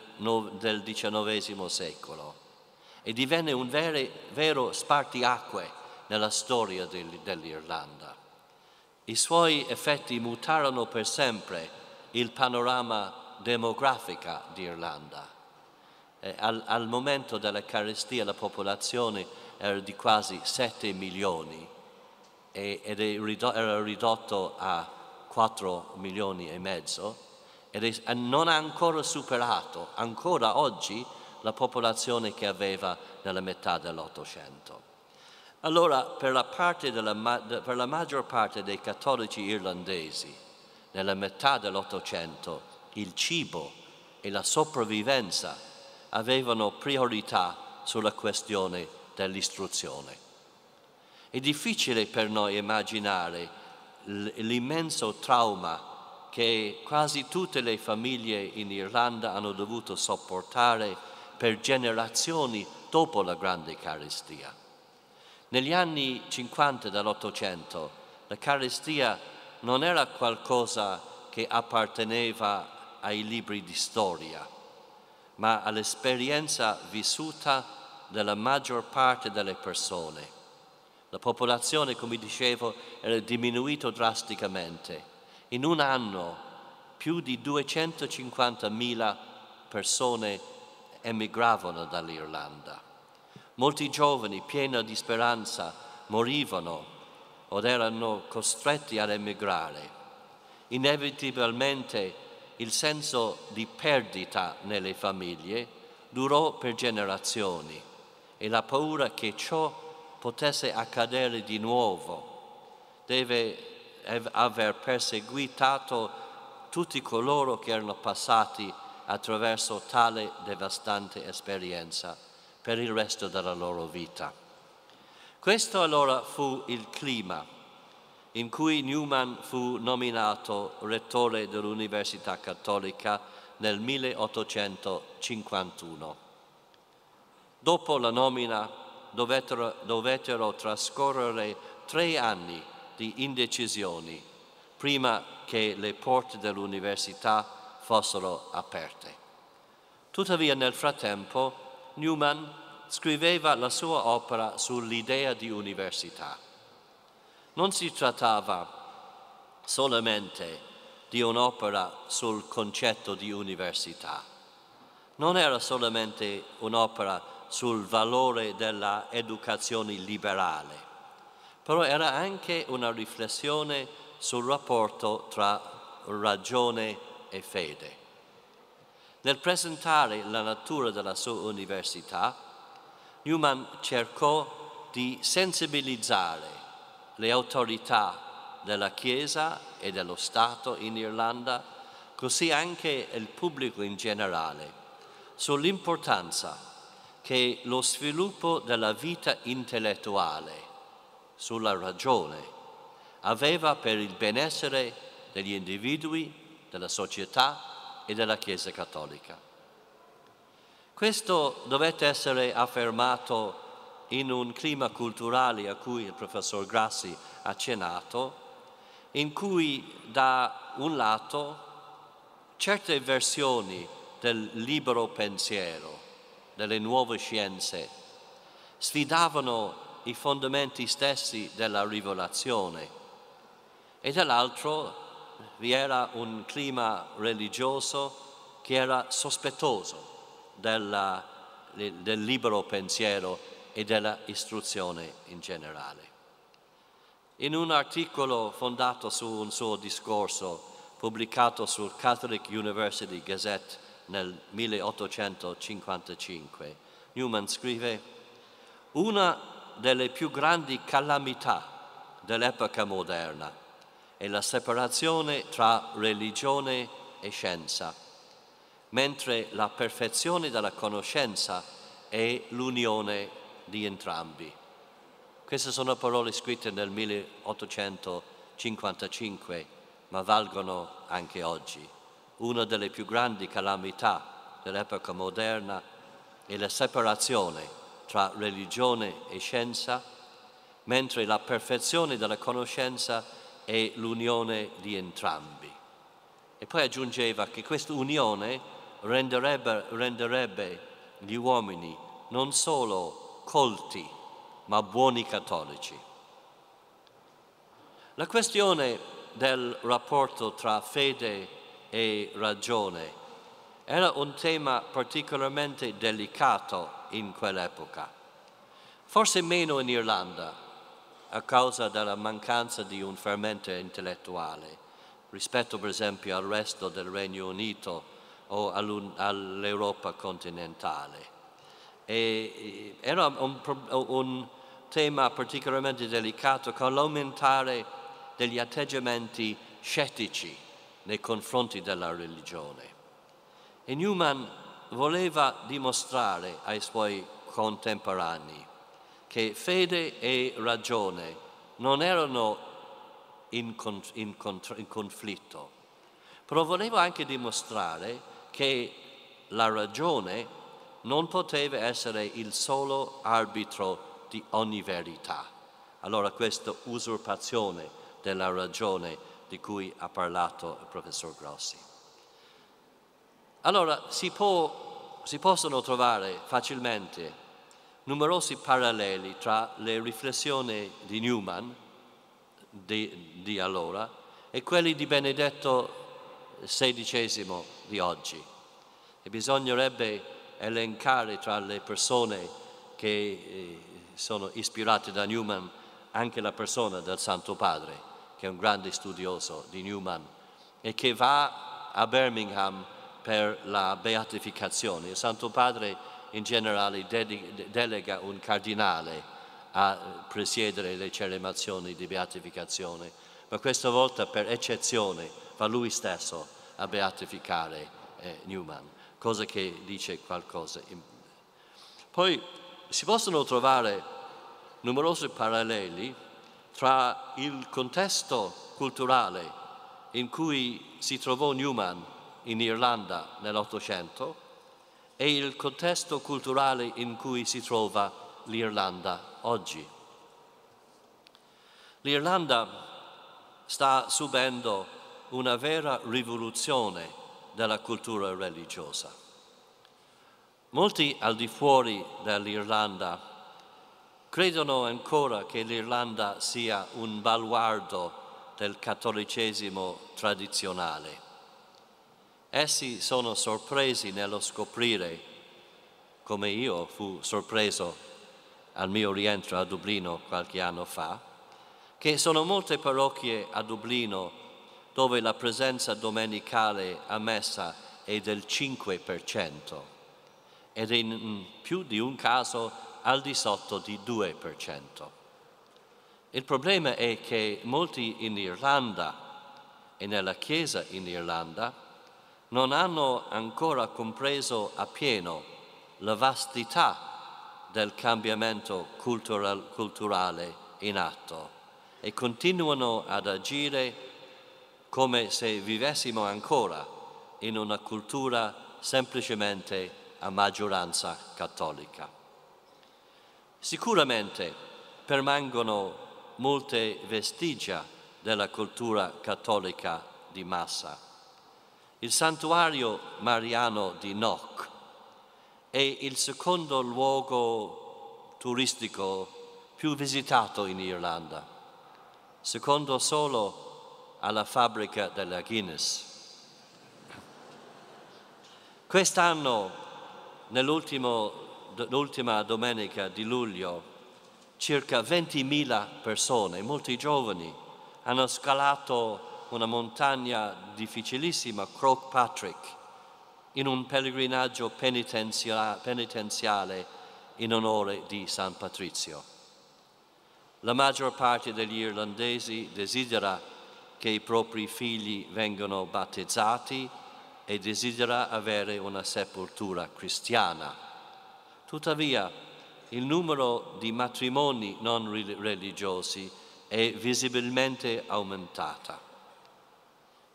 del XIX secolo e divenne un vero, vero spartiacque nella storia dell'Irlanda. I suoi effetti mutarono per sempre il panorama demografico d'Irlanda. Eh, al, al, momento della carestia la popolazione era di quasi 7 milioni e, ed era ridotto a 4 milioni e mezzo ed è, eh, non ha ancora superato, ancora oggi, la popolazione che aveva nella metà dell'Ottocento. Allora, per la, della, per la maggior parte dei cattolici irlandesi, nella metà dell'Ottocento, il cibo e la sopravvivenza avevano priorità sulla questione dell'istruzione. È difficile per noi immaginare l'immenso trauma che quasi tutte le famiglie in Irlanda hanno dovuto sopportare per generazioni dopo la grande Eucaristia. Negli anni 50 dell'Ottocento la carestia non era qualcosa che apparteneva ai libri di storia, ma all'esperienza vissuta della maggior parte delle persone. La popolazione, come dicevo, era diminuita drasticamente. In un anno più di 250.000 persone emigravano dall'Irlanda. Molti giovani, pieni di speranza, morivano o erano costretti ad emigrare. Inevitabilmente il senso di perdita nelle famiglie durò per generazioni e la paura che ciò potesse accadere di nuovo deve aver perseguitato tutti coloro che erano passati attraverso tale devastante esperienza per il resto della loro vita. Questo allora fu il clima in cui Newman fu nominato rettore dell'Università Cattolica nel 1851. Dopo la nomina dovettero, dovettero trascorrere tre anni di indecisioni prima che le porte dell'università fossero aperte. Tuttavia nel frattempo Newman scriveva la sua opera sull'idea di università. Non si trattava solamente di un'opera sul concetto di università, non era solamente un'opera sul valore dell'educazione liberale, però era anche una riflessione sul rapporto tra ragione e e fede. Nel presentare la natura della sua università, Newman cercò di sensibilizzare le autorità della Chiesa e dello Stato in Irlanda, così anche il pubblico in generale, sull'importanza che lo sviluppo della vita intellettuale sulla ragione aveva per il benessere degli individui della società e della Chiesa Cattolica. Questo dovette essere affermato in un clima culturale a cui il professor Grassi ha accennato, in cui da un lato certe versioni del libero pensiero, delle nuove scienze, sfidavano i fondamenti stessi della rivelazione e dall'altro vi era un clima religioso che era sospettoso della, del libero pensiero e della istruzione in generale. In un articolo fondato su un suo discorso pubblicato sul Catholic University Gazette nel 1855, Newman scrive una delle più grandi calamità dell'epoca moderna e la separazione tra religione e scienza, mentre la perfezione della conoscenza è l'unione di entrambi. Queste sono parole scritte nel 1855, ma valgono anche oggi. Una delle più grandi calamità dell'epoca moderna è la separazione tra religione e scienza, mentre la perfezione della conoscenza è è l'unione di entrambi. E poi aggiungeva che questa unione renderebbe, renderebbe gli uomini non solo colti, ma buoni cattolici. La questione del rapporto tra fede e ragione era un tema particolarmente delicato in quell'epoca, forse meno in Irlanda, a causa della mancanza di un fermento intellettuale, rispetto per esempio al resto del Regno Unito o all'Europa continentale. E era un, un tema particolarmente delicato con l'aumentare degli atteggiamenti scettici nei confronti della religione. E Newman voleva dimostrare ai suoi contemporanei che fede e ragione non erano in, con, in, in conflitto, però volevo anche dimostrare che la ragione non poteva essere il solo arbitro di ogni verità. Allora questa usurpazione della ragione di cui ha parlato il professor Grossi. Allora si, può, si possono trovare facilmente numerosi paralleli tra le riflessioni di Newman di, di allora e quelli di Benedetto XVI di oggi. E bisognerebbe elencare tra le persone che eh, sono ispirate da Newman anche la persona del Santo Padre, che è un grande studioso di Newman e che va a Birmingham per la beatificazione. Il Santo Padre è in generale delega un cardinale a presiedere le celebrazioni di beatificazione, ma questa volta per eccezione va lui stesso a beatificare eh, Newman, cosa che dice qualcosa. Poi si possono trovare numerosi paralleli tra il contesto culturale in cui si trovò Newman in Irlanda nell'Ottocento e il contesto culturale in cui si trova l'Irlanda oggi. L'Irlanda sta subendo una vera rivoluzione della cultura religiosa. Molti al di fuori dell'Irlanda credono ancora che l'Irlanda sia un baluardo del cattolicesimo tradizionale Essi sono sorpresi nello scoprire, come io fu sorpreso al mio rientro a Dublino qualche anno fa, che sono molte parrocchie a Dublino dove la presenza domenicale a messa è del 5% ed in più di un caso al di sotto di 2%. Il problema è che molti in Irlanda e nella Chiesa in Irlanda non hanno ancora compreso appieno la vastità del cambiamento cultural, culturale in atto e continuano ad agire come se vivessimo ancora in una cultura semplicemente a maggioranza cattolica. Sicuramente permangono molte vestigia della cultura cattolica di massa il santuario mariano di Noc è il secondo luogo turistico più visitato in Irlanda, secondo solo alla fabbrica della Guinness. Quest'anno, nell'ultima domenica di luglio, circa 20.000 persone, molti giovani, hanno scalato una montagna difficilissima, Patrick, in un pellegrinaggio penitenzia- penitenziale in onore di San Patrizio. La maggior parte degli irlandesi desidera che i propri figli vengano battezzati e desidera avere una sepoltura cristiana. Tuttavia, il numero di matrimoni non religiosi è visibilmente aumentata.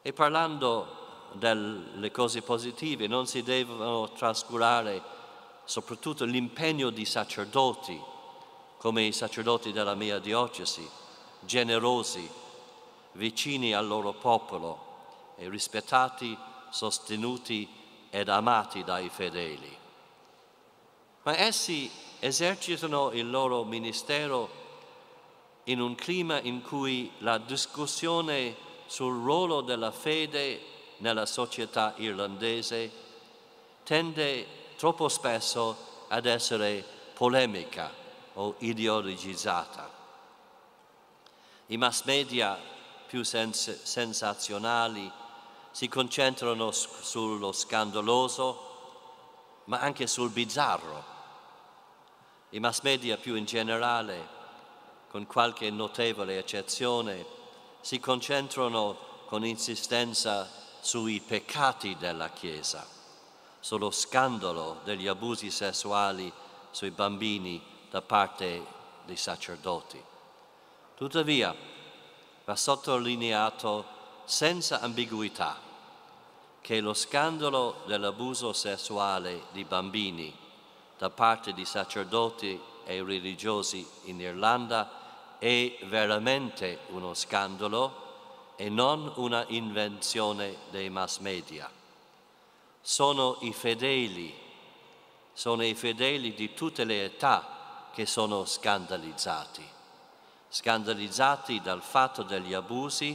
E parlando delle cose positive, non si devono trascurare soprattutto l'impegno di sacerdoti, come i sacerdoti della mia diocesi, generosi, vicini al loro popolo e rispettati, sostenuti ed amati dai fedeli. Ma essi esercitano il loro ministero in un clima in cui la discussione sul ruolo della fede nella società irlandese tende troppo spesso ad essere polemica o ideologizzata. I mass media più sens- sensazionali si concentrano s- sullo scandaloso, ma anche sul bizzarro. I mass media più in generale, con qualche notevole eccezione, si concentrano con insistenza sui peccati della Chiesa, sullo scandalo degli abusi sessuali sui bambini da parte dei sacerdoti. Tuttavia, va sottolineato senza ambiguità che lo scandalo dell'abuso sessuale di bambini da parte di sacerdoti e religiosi in Irlanda è è veramente uno scandalo e non una invenzione dei mass media. Sono i fedeli, sono i fedeli di tutte le età che sono scandalizzati, scandalizzati dal fatto degli abusi,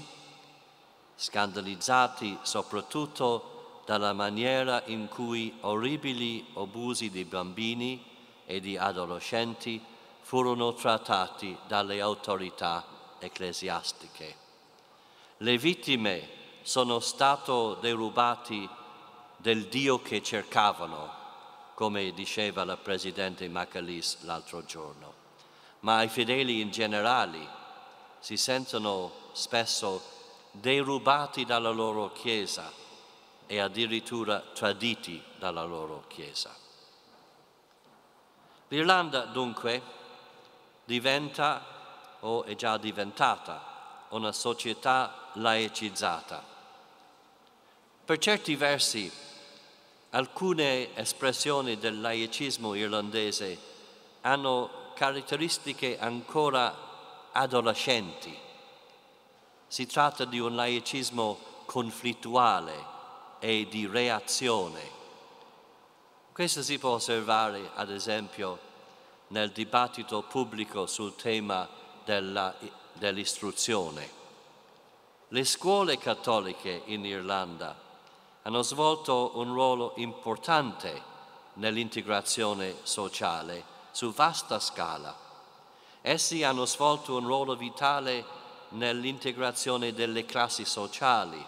scandalizzati soprattutto dalla maniera in cui orribili abusi di bambini e di adolescenti furono trattati dalle autorità ecclesiastiche. Le vittime sono state derubate del Dio che cercavano, come diceva la Presidente Macalis l'altro giorno. Ma i fedeli in generale si sentono spesso derubati dalla loro Chiesa e addirittura traditi dalla loro Chiesa. L'Irlanda dunque diventa o è già diventata una società laicizzata. Per certi versi alcune espressioni del laicismo irlandese hanno caratteristiche ancora adolescenti. Si tratta di un laicismo conflittuale e di reazione. Questo si può osservare, ad esempio, nel dibattito pubblico sul tema della, dell'istruzione. Le scuole cattoliche in Irlanda hanno svolto un ruolo importante nell'integrazione sociale su vasta scala. Essi hanno svolto un ruolo vitale nell'integrazione delle classi sociali,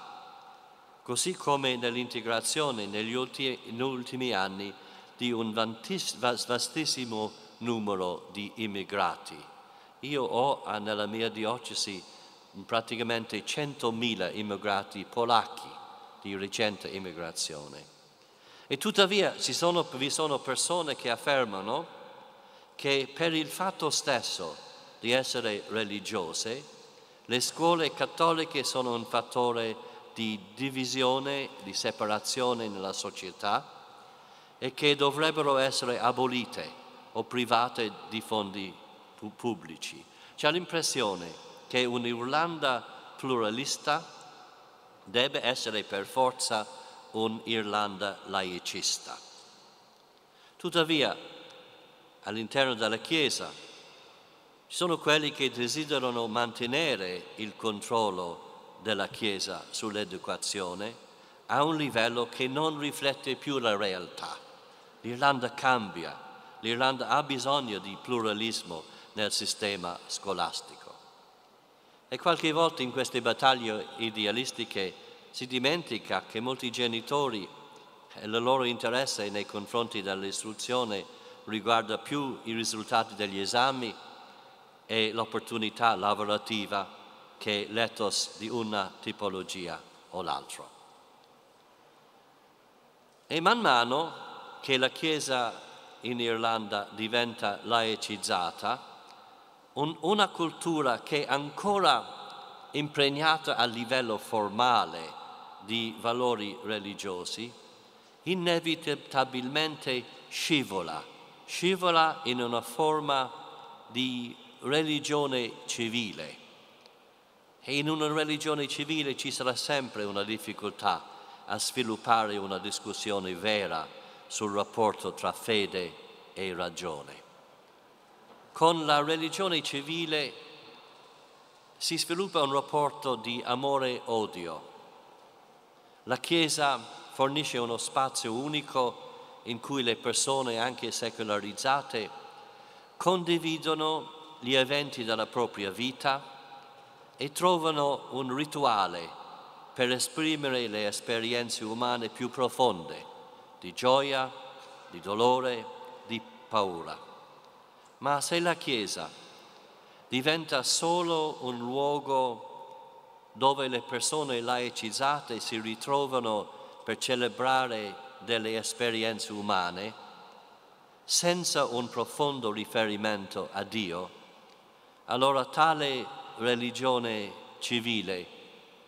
così come nell'integrazione negli ultimi, negli ultimi anni di un vastissimo numero di immigrati. Io ho ah, nella mia diocesi praticamente 100.000 immigrati polacchi di recente immigrazione. E tuttavia sono, vi sono persone che affermano che per il fatto stesso di essere religiose, le scuole cattoliche sono un fattore di divisione, di separazione nella società e che dovrebbero essere abolite o private di fondi pubblici. C'è l'impressione che un'Irlanda pluralista debba essere per forza un'Irlanda laicista. Tuttavia, all'interno della Chiesa ci sono quelli che desiderano mantenere il controllo della Chiesa sull'educazione a un livello che non riflette più la realtà. L'Irlanda cambia, l'Irlanda ha bisogno di pluralismo nel sistema scolastico. E qualche volta in queste battaglie idealistiche si dimentica che molti genitori e il loro interesse nei confronti dell'istruzione riguarda più i risultati degli esami e l'opportunità lavorativa che l'ethos di una tipologia o l'altra. E man mano che la Chiesa in Irlanda diventa laicizzata, un, una cultura che è ancora impregnata a livello formale di valori religiosi, inevitabilmente scivola, scivola in una forma di religione civile. E in una religione civile ci sarà sempre una difficoltà a sviluppare una discussione vera sul rapporto tra fede e ragione. Con la religione civile si sviluppa un rapporto di amore-odio. La Chiesa fornisce uno spazio unico in cui le persone, anche secolarizzate, condividono gli eventi della propria vita e trovano un rituale per esprimere le esperienze umane più profonde di gioia, di dolore, di paura. Ma se la Chiesa diventa solo un luogo dove le persone laicizzate si ritrovano per celebrare delle esperienze umane, senza un profondo riferimento a Dio, allora tale religione civile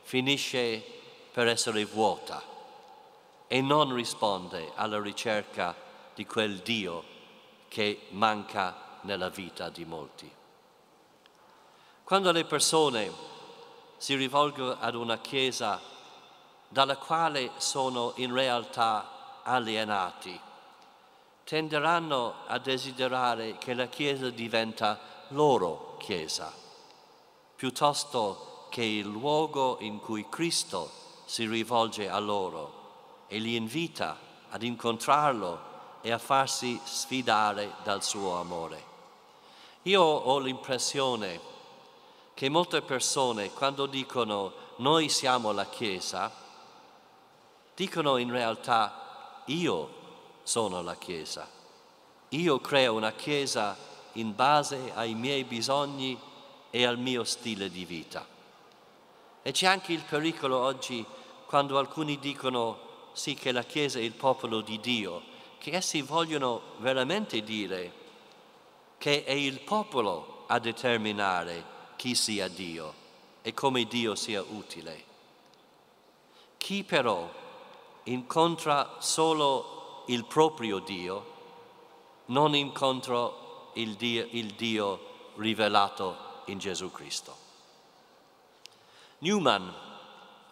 finisce per essere vuota e non risponde alla ricerca di quel Dio che manca nella vita di molti. Quando le persone si rivolgono ad una Chiesa dalla quale sono in realtà alienati, tenderanno a desiderare che la Chiesa diventa loro Chiesa, piuttosto che il luogo in cui Cristo si rivolge a loro e li invita ad incontrarlo e a farsi sfidare dal suo amore. Io ho l'impressione che molte persone quando dicono noi siamo la Chiesa, dicono in realtà io sono la Chiesa. Io creo una Chiesa in base ai miei bisogni e al mio stile di vita. E c'è anche il pericolo oggi quando alcuni dicono sì che la Chiesa è il popolo di Dio, che essi vogliono veramente dire che è il popolo a determinare chi sia Dio e come Dio sia utile. Chi però incontra solo il proprio Dio, non incontra il Dio, il Dio rivelato in Gesù Cristo. Newman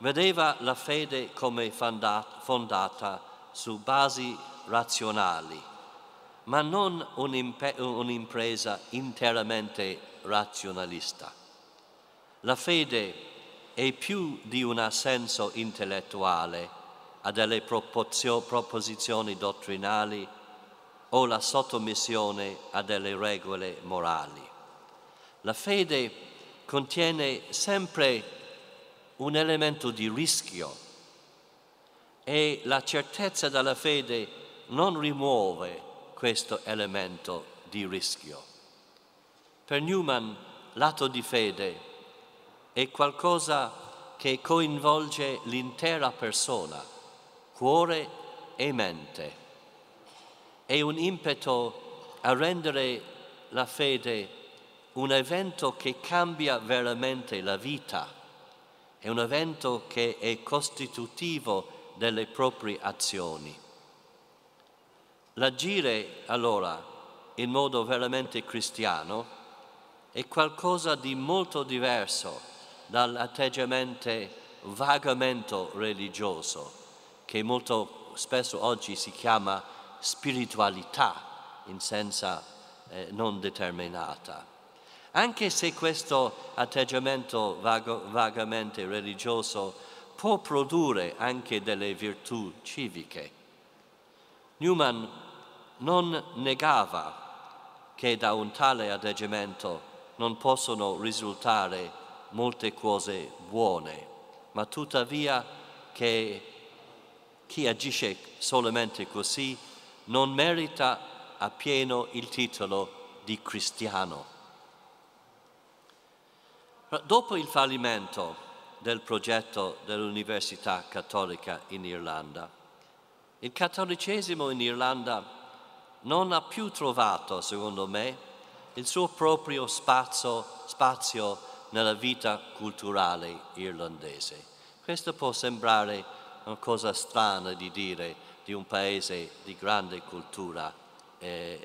vedeva la fede come fondata su basi razionali, ma non un'impresa interamente razionalista. La fede è più di un assenso intellettuale a delle proposizioni dottrinali o la sottomissione a delle regole morali. La fede contiene sempre un elemento di rischio e la certezza della fede non rimuove questo elemento di rischio. Per Newman l'atto di fede è qualcosa che coinvolge l'intera persona, cuore e mente. È un impeto a rendere la fede un evento che cambia veramente la vita è un evento che è costitutivo delle proprie azioni. L'agire allora in modo veramente cristiano è qualcosa di molto diverso dall'atteggiamento vagamente religioso che molto spesso oggi si chiama spiritualità in senso eh, non determinata. Anche se questo atteggiamento vago, vagamente religioso può produrre anche delle virtù civiche, Newman non negava che da un tale atteggiamento non possono risultare molte cose buone, ma tuttavia che chi agisce solamente così non merita appieno il titolo di cristiano. Dopo il fallimento del progetto dell'Università Cattolica in Irlanda, il cattolicesimo in Irlanda non ha più trovato, secondo me, il suo proprio spazio, spazio, nella vita culturale irlandese. Questo può sembrare una cosa strana di dire di un paese di grande cultura eh,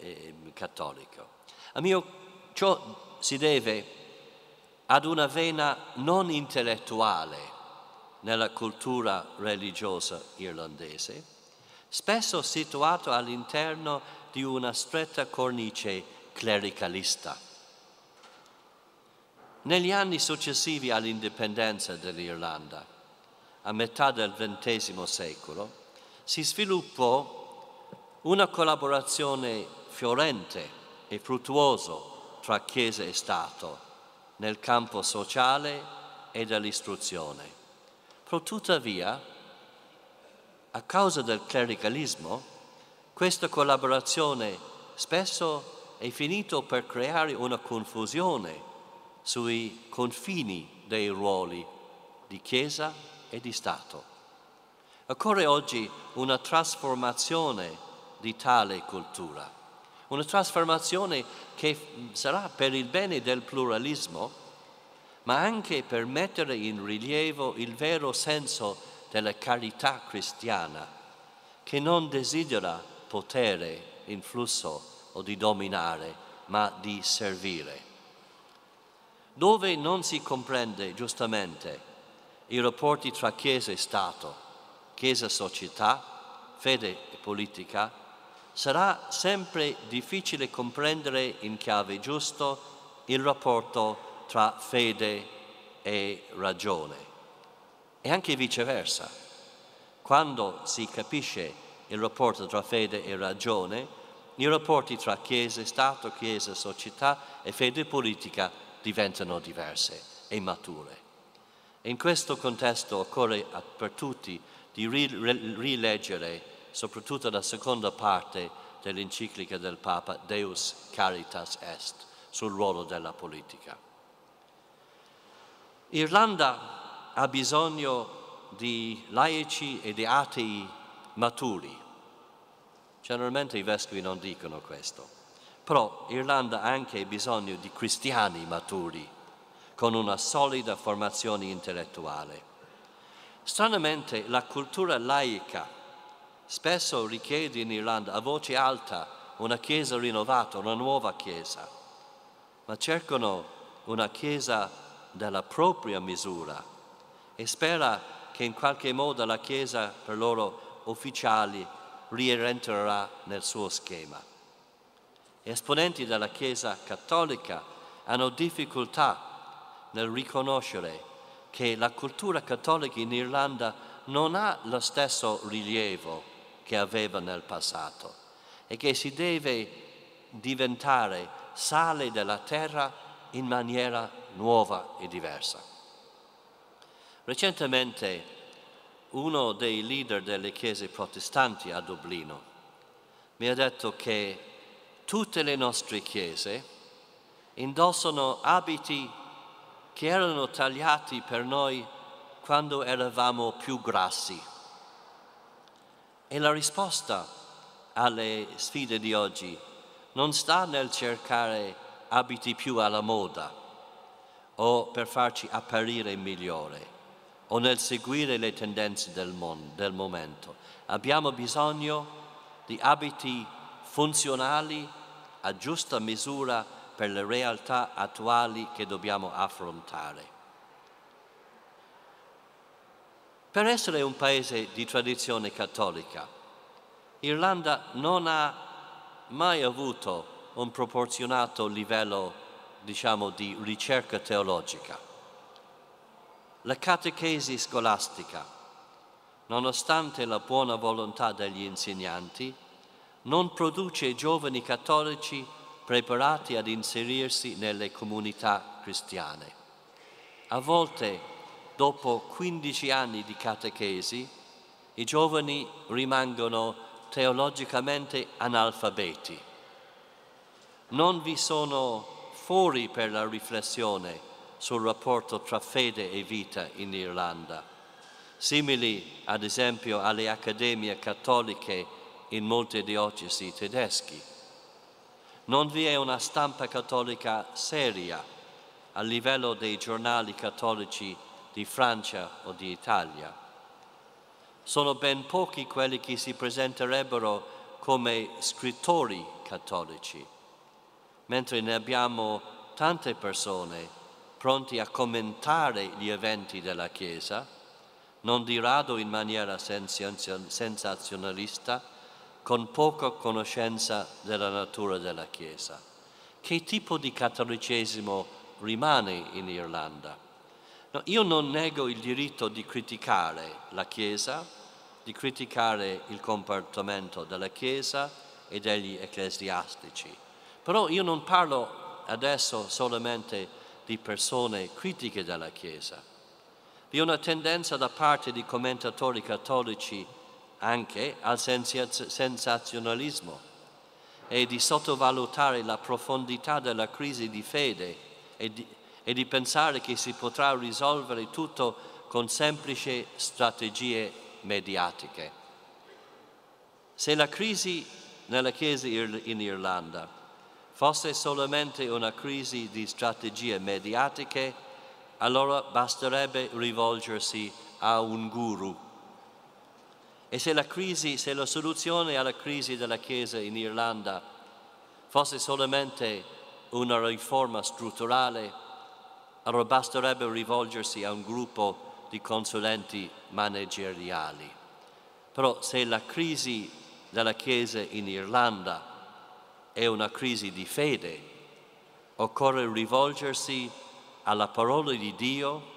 eh, cattolica. A mio ciò si deve ad una vena non intellettuale nella cultura religiosa irlandese, spesso situato all'interno di una stretta cornice clericalista. Negli anni successivi all'indipendenza dell'Irlanda, a metà del XX secolo, si sviluppò una collaborazione fiorente e fruttuosa tra Chiesa e Stato nel campo sociale e dell'istruzione. Però tuttavia, a causa del clericalismo, questa collaborazione spesso è finita per creare una confusione sui confini dei ruoli di Chiesa e di Stato. Occorre oggi una trasformazione di tale cultura una trasformazione che sarà per il bene del pluralismo, ma anche per mettere in rilievo il vero senso della carità cristiana, che non desidera potere, influsso o di dominare, ma di servire. Dove non si comprende giustamente i rapporti tra Chiesa e Stato, Chiesa-società, fede e politica, sarà sempre difficile comprendere in chiave giusto il rapporto tra fede e ragione e anche viceversa. Quando si capisce il rapporto tra fede e ragione, i rapporti tra Chiesa e Stato, Chiesa e società e fede politica diventano diverse e mature. In questo contesto occorre per tutti di rileggere soprattutto la seconda parte dell'enciclica del Papa Deus Caritas Est sul ruolo della politica. Irlanda ha bisogno di laici e di atei maturi. Generalmente i vescovi non dicono questo, però Irlanda ha anche bisogno di cristiani maturi, con una solida formazione intellettuale. Stranamente la cultura laica spesso richiede in Irlanda a voce alta una chiesa rinnovata, una nuova chiesa, ma cercano una chiesa della propria misura e spera che in qualche modo la chiesa per loro ufficiali rientrerà nel suo schema. Esponenti della chiesa cattolica hanno difficoltà nel riconoscere che la cultura cattolica in Irlanda non ha lo stesso rilievo che aveva nel passato e che si deve diventare sale della terra in maniera nuova e diversa. Recentemente uno dei leader delle chiese protestanti a Dublino mi ha detto che tutte le nostre chiese indossano abiti che erano tagliati per noi quando eravamo più grassi e la risposta alle sfide di oggi non sta nel cercare abiti più alla moda o per farci apparire migliore o nel seguire le tendenze del, mon- del momento. Abbiamo bisogno di abiti funzionali a giusta misura per le realtà attuali che dobbiamo affrontare. Per essere un paese di tradizione cattolica, l'Irlanda non ha mai avuto un proporzionato livello diciamo, di ricerca teologica. La catechesi scolastica, nonostante la buona volontà degli insegnanti, non produce giovani cattolici preparati ad inserirsi nelle comunità cristiane. A volte dopo 15 anni di catechesi, i giovani rimangono teologicamente analfabeti. Non vi sono fori per la riflessione sul rapporto tra fede e vita in Irlanda, simili ad esempio alle accademie cattoliche in molte diocesi tedeschi. Non vi è una stampa cattolica seria a livello dei giornali cattolici di Francia o di Italia. Sono ben pochi quelli che si presenterebbero come scrittori cattolici, mentre ne abbiamo tante persone pronti a commentare gli eventi della Chiesa, non di rado in maniera sensazionalista, con poca conoscenza della natura della Chiesa. Che tipo di cattolicesimo rimane in Irlanda? No, io non nego il diritto di criticare la Chiesa, di criticare il comportamento della Chiesa e degli ecclesiastici, però io non parlo adesso solamente di persone critiche della Chiesa. Vi è una tendenza da parte di commentatori cattolici anche al sensazionalismo e di sottovalutare la profondità della crisi di fede e di, e di pensare che si potrà risolvere tutto con semplici strategie mediatiche. Se la crisi nella Chiesa in Irlanda fosse solamente una crisi di strategie mediatiche, allora basterebbe rivolgersi a un guru. E se la, crisi, se la soluzione alla crisi della Chiesa in Irlanda fosse solamente una riforma strutturale, allora basterebbe rivolgersi a un gruppo di consulenti manageriali. Però se la crisi della Chiesa in Irlanda è una crisi di fede, occorre rivolgersi alla parola di Dio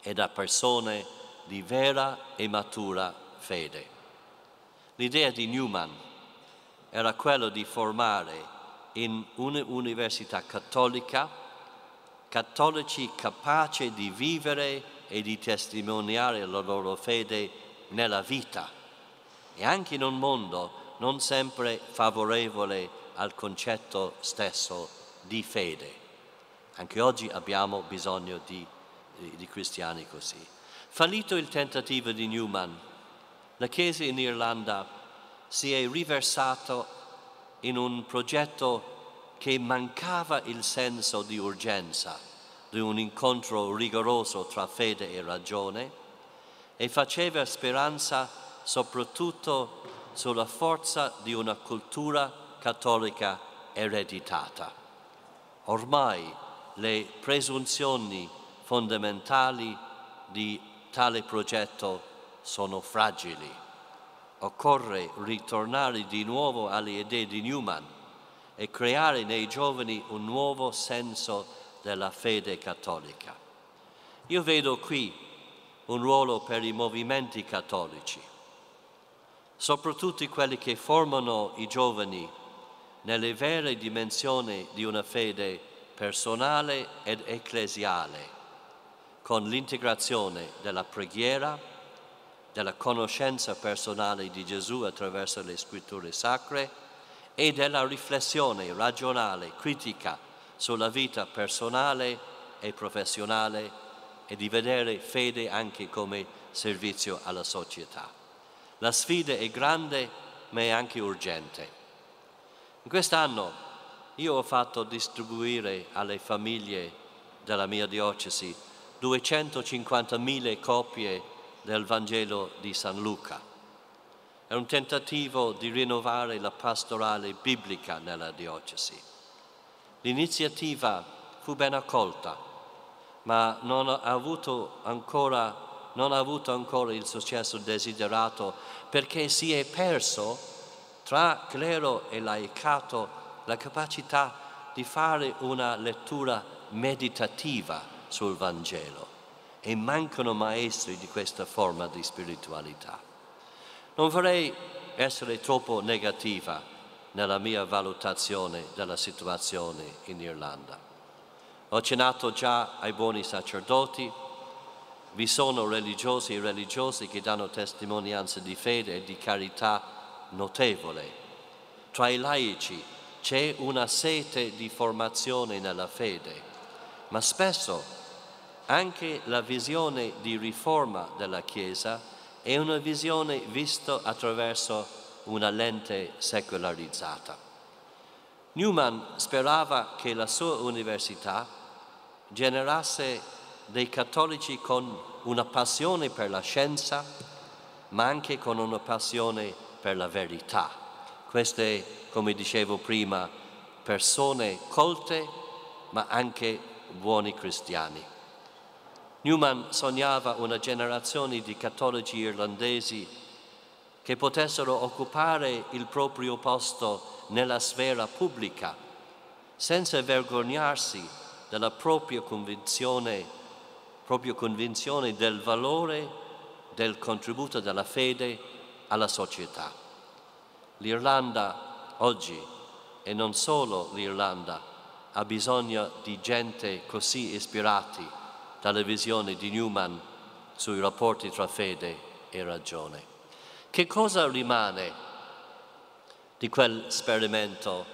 e a persone di vera e matura fede. L'idea di Newman era quella di formare in un'università cattolica cattolici capaci di vivere e di testimoniare la loro fede nella vita e anche in un mondo non sempre favorevole al concetto stesso di fede. Anche oggi abbiamo bisogno di, di cristiani così. Fallito il tentativo di Newman, la Chiesa in Irlanda si è riversata in un progetto che mancava il senso di urgenza di un incontro rigoroso tra fede e ragione e faceva speranza soprattutto sulla forza di una cultura cattolica ereditata. Ormai le presunzioni fondamentali di tale progetto sono fragili. Occorre ritornare di nuovo alle idee di Newman e creare nei giovani un nuovo senso della fede cattolica. Io vedo qui un ruolo per i movimenti cattolici, soprattutto quelli che formano i giovani nelle vere dimensioni di una fede personale ed ecclesiale, con l'integrazione della preghiera, della conoscenza personale di Gesù attraverso le scritture sacre, e della riflessione ragionale, critica sulla vita personale e professionale e di vedere fede anche come servizio alla società. La sfida è grande ma è anche urgente. In quest'anno io ho fatto distribuire alle famiglie della mia diocesi 250.000 copie del Vangelo di San Luca è un tentativo di rinnovare la pastorale biblica nella diocesi. L'iniziativa fu ben accolta, ma non ha avuto ancora non ha avuto ancora il successo desiderato perché si è perso tra clero e laicato la capacità di fare una lettura meditativa sul Vangelo e mancano maestri di questa forma di spiritualità. Non vorrei essere troppo negativa nella mia valutazione della situazione in Irlanda. Ho cenato già ai buoni sacerdoti, vi sono religiosi e religiosi che danno testimonianze di fede e di carità notevole. Tra i laici c'è una sete di formazione nella fede, ma spesso anche la visione di riforma della Chiesa è una visione vista attraverso una lente secolarizzata. Newman sperava che la sua università generasse dei cattolici con una passione per la scienza, ma anche con una passione per la verità. Queste, come dicevo prima, persone colte, ma anche buoni cristiani. Newman sognava una generazione di cattolici irlandesi che potessero occupare il proprio posto nella sfera pubblica senza vergognarsi della propria convinzione, propria convinzione del valore del contributo della fede alla società. L'Irlanda oggi, e non solo l'Irlanda, ha bisogno di gente così ispirati dalla visione di Newman sui rapporti tra fede e ragione. Che cosa rimane di quel sperimento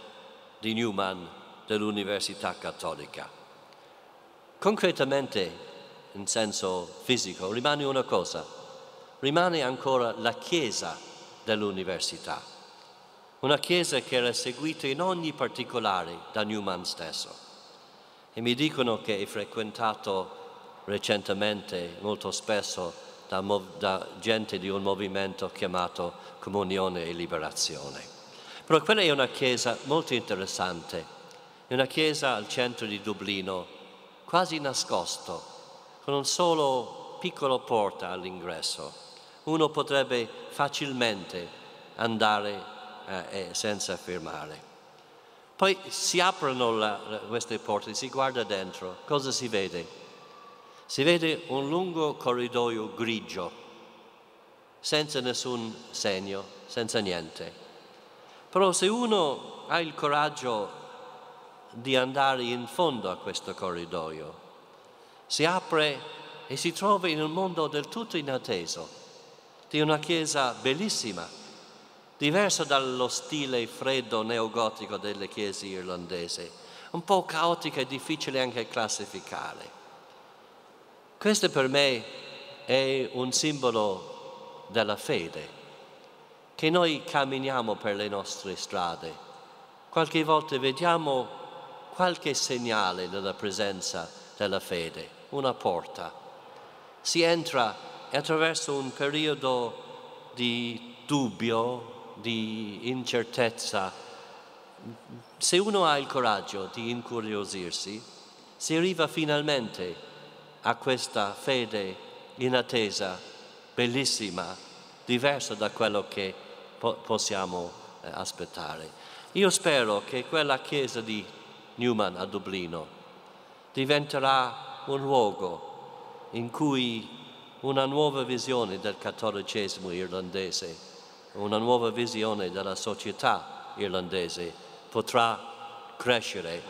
di Newman dell'Università Cattolica? Concretamente, in senso fisico, rimane una cosa, rimane ancora la Chiesa dell'Università, una Chiesa che era seguita in ogni particolare da Newman stesso. E mi dicono che è frequentato recentemente, molto spesso, da, da gente di un movimento chiamato Comunione e Liberazione. Però quella è una chiesa molto interessante, è una chiesa al centro di Dublino, quasi nascosto, con un solo piccolo porta all'ingresso. Uno potrebbe facilmente andare eh, senza fermare. Poi si aprono la, queste porte, si guarda dentro, cosa si vede? Si vede un lungo corridoio grigio, senza nessun segno, senza niente. Però se uno ha il coraggio di andare in fondo a questo corridoio, si apre e si trova in un mondo del tutto inatteso, di una chiesa bellissima, diversa dallo stile freddo neogotico delle chiese irlandesi, un po' caotica e difficile anche classificare. Questo per me è un simbolo della fede, che noi camminiamo per le nostre strade. Qualche volta vediamo qualche segnale della presenza della fede, una porta. Si entra e attraverso un periodo di dubbio, di incertezza. Se uno ha il coraggio di incuriosirsi, si arriva finalmente a a questa fede in attesa, bellissima, diversa da quello che po- possiamo eh, aspettare. Io spero che quella chiesa di Newman a Dublino diventerà un luogo in cui una nuova visione del cattolicesimo irlandese, una nuova visione della società irlandese potrà crescere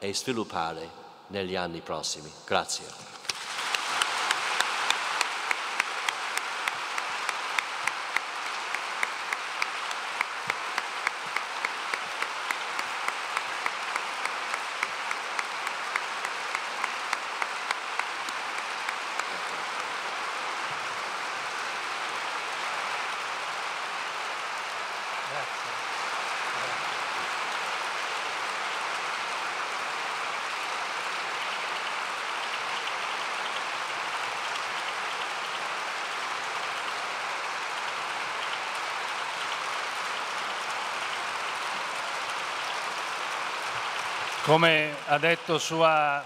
e sviluppare negli anni prossimi. Grazie. Come ha detto sua,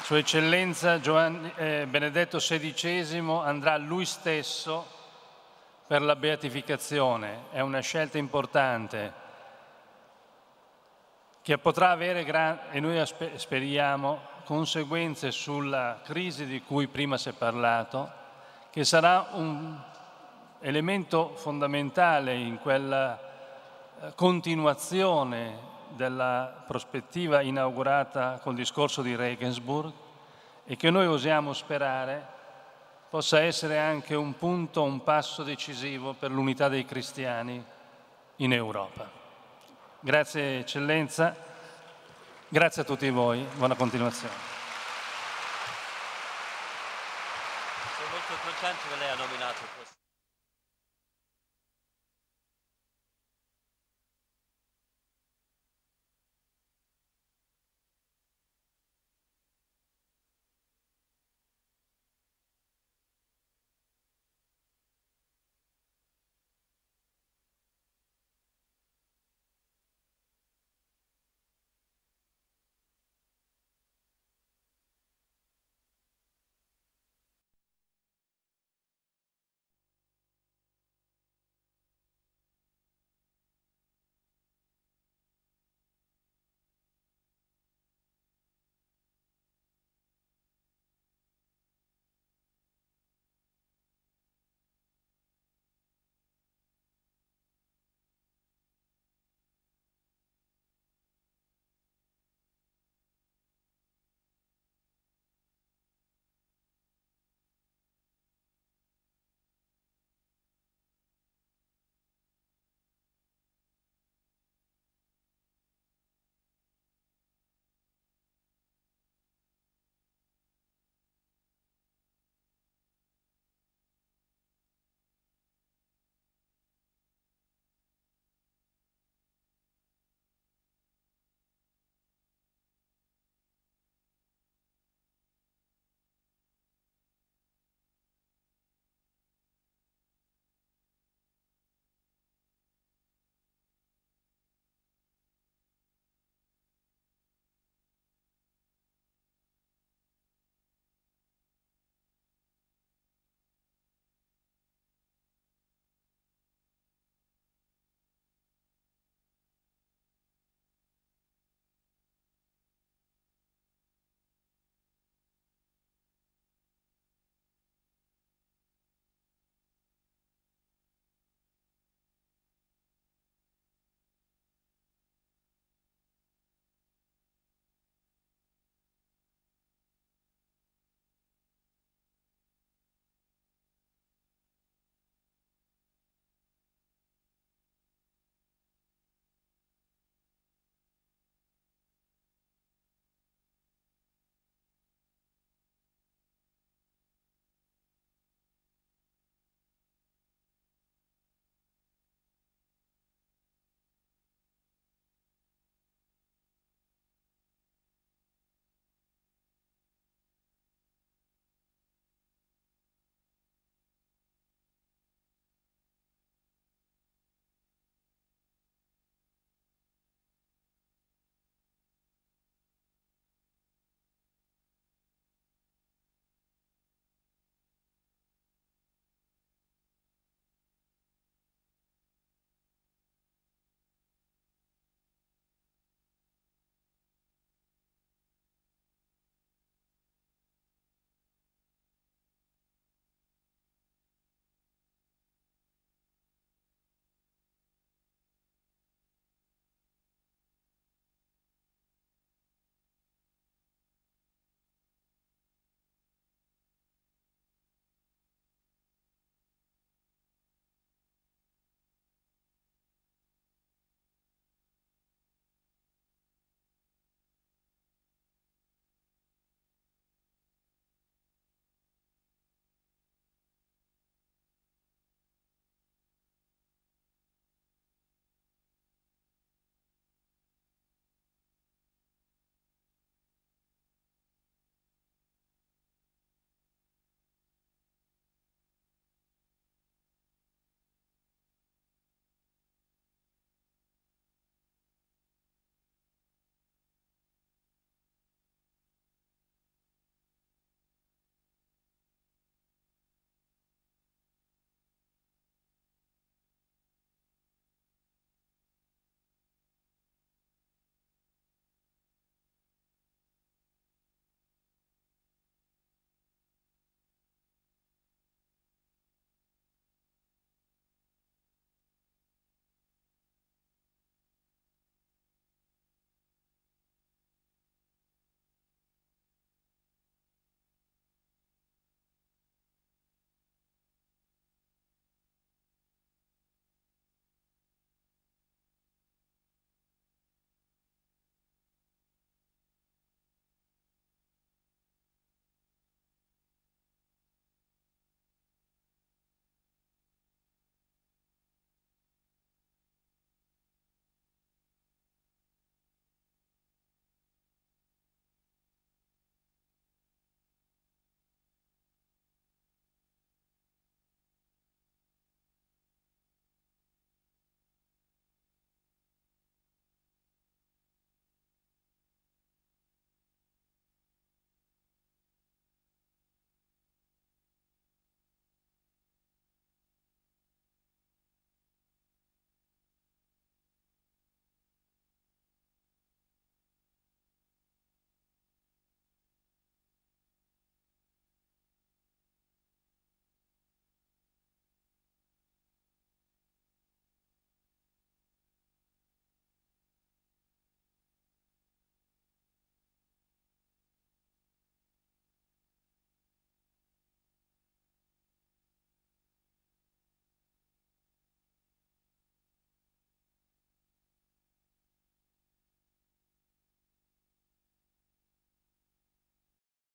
sua Eccellenza Giovanni, eh, Benedetto XVI andrà lui stesso per la beatificazione, è una scelta importante che potrà avere, gran, e noi speriamo, conseguenze sulla crisi di cui prima si è parlato, che sarà un elemento fondamentale in quella eh, continuazione della prospettiva inaugurata col discorso di Regensburg e che noi osiamo sperare possa essere anche un punto, un passo decisivo per l'unità dei cristiani in Europa. Grazie eccellenza, grazie a tutti voi, buona continuazione. Sono molto contento che lei ha nominato questo.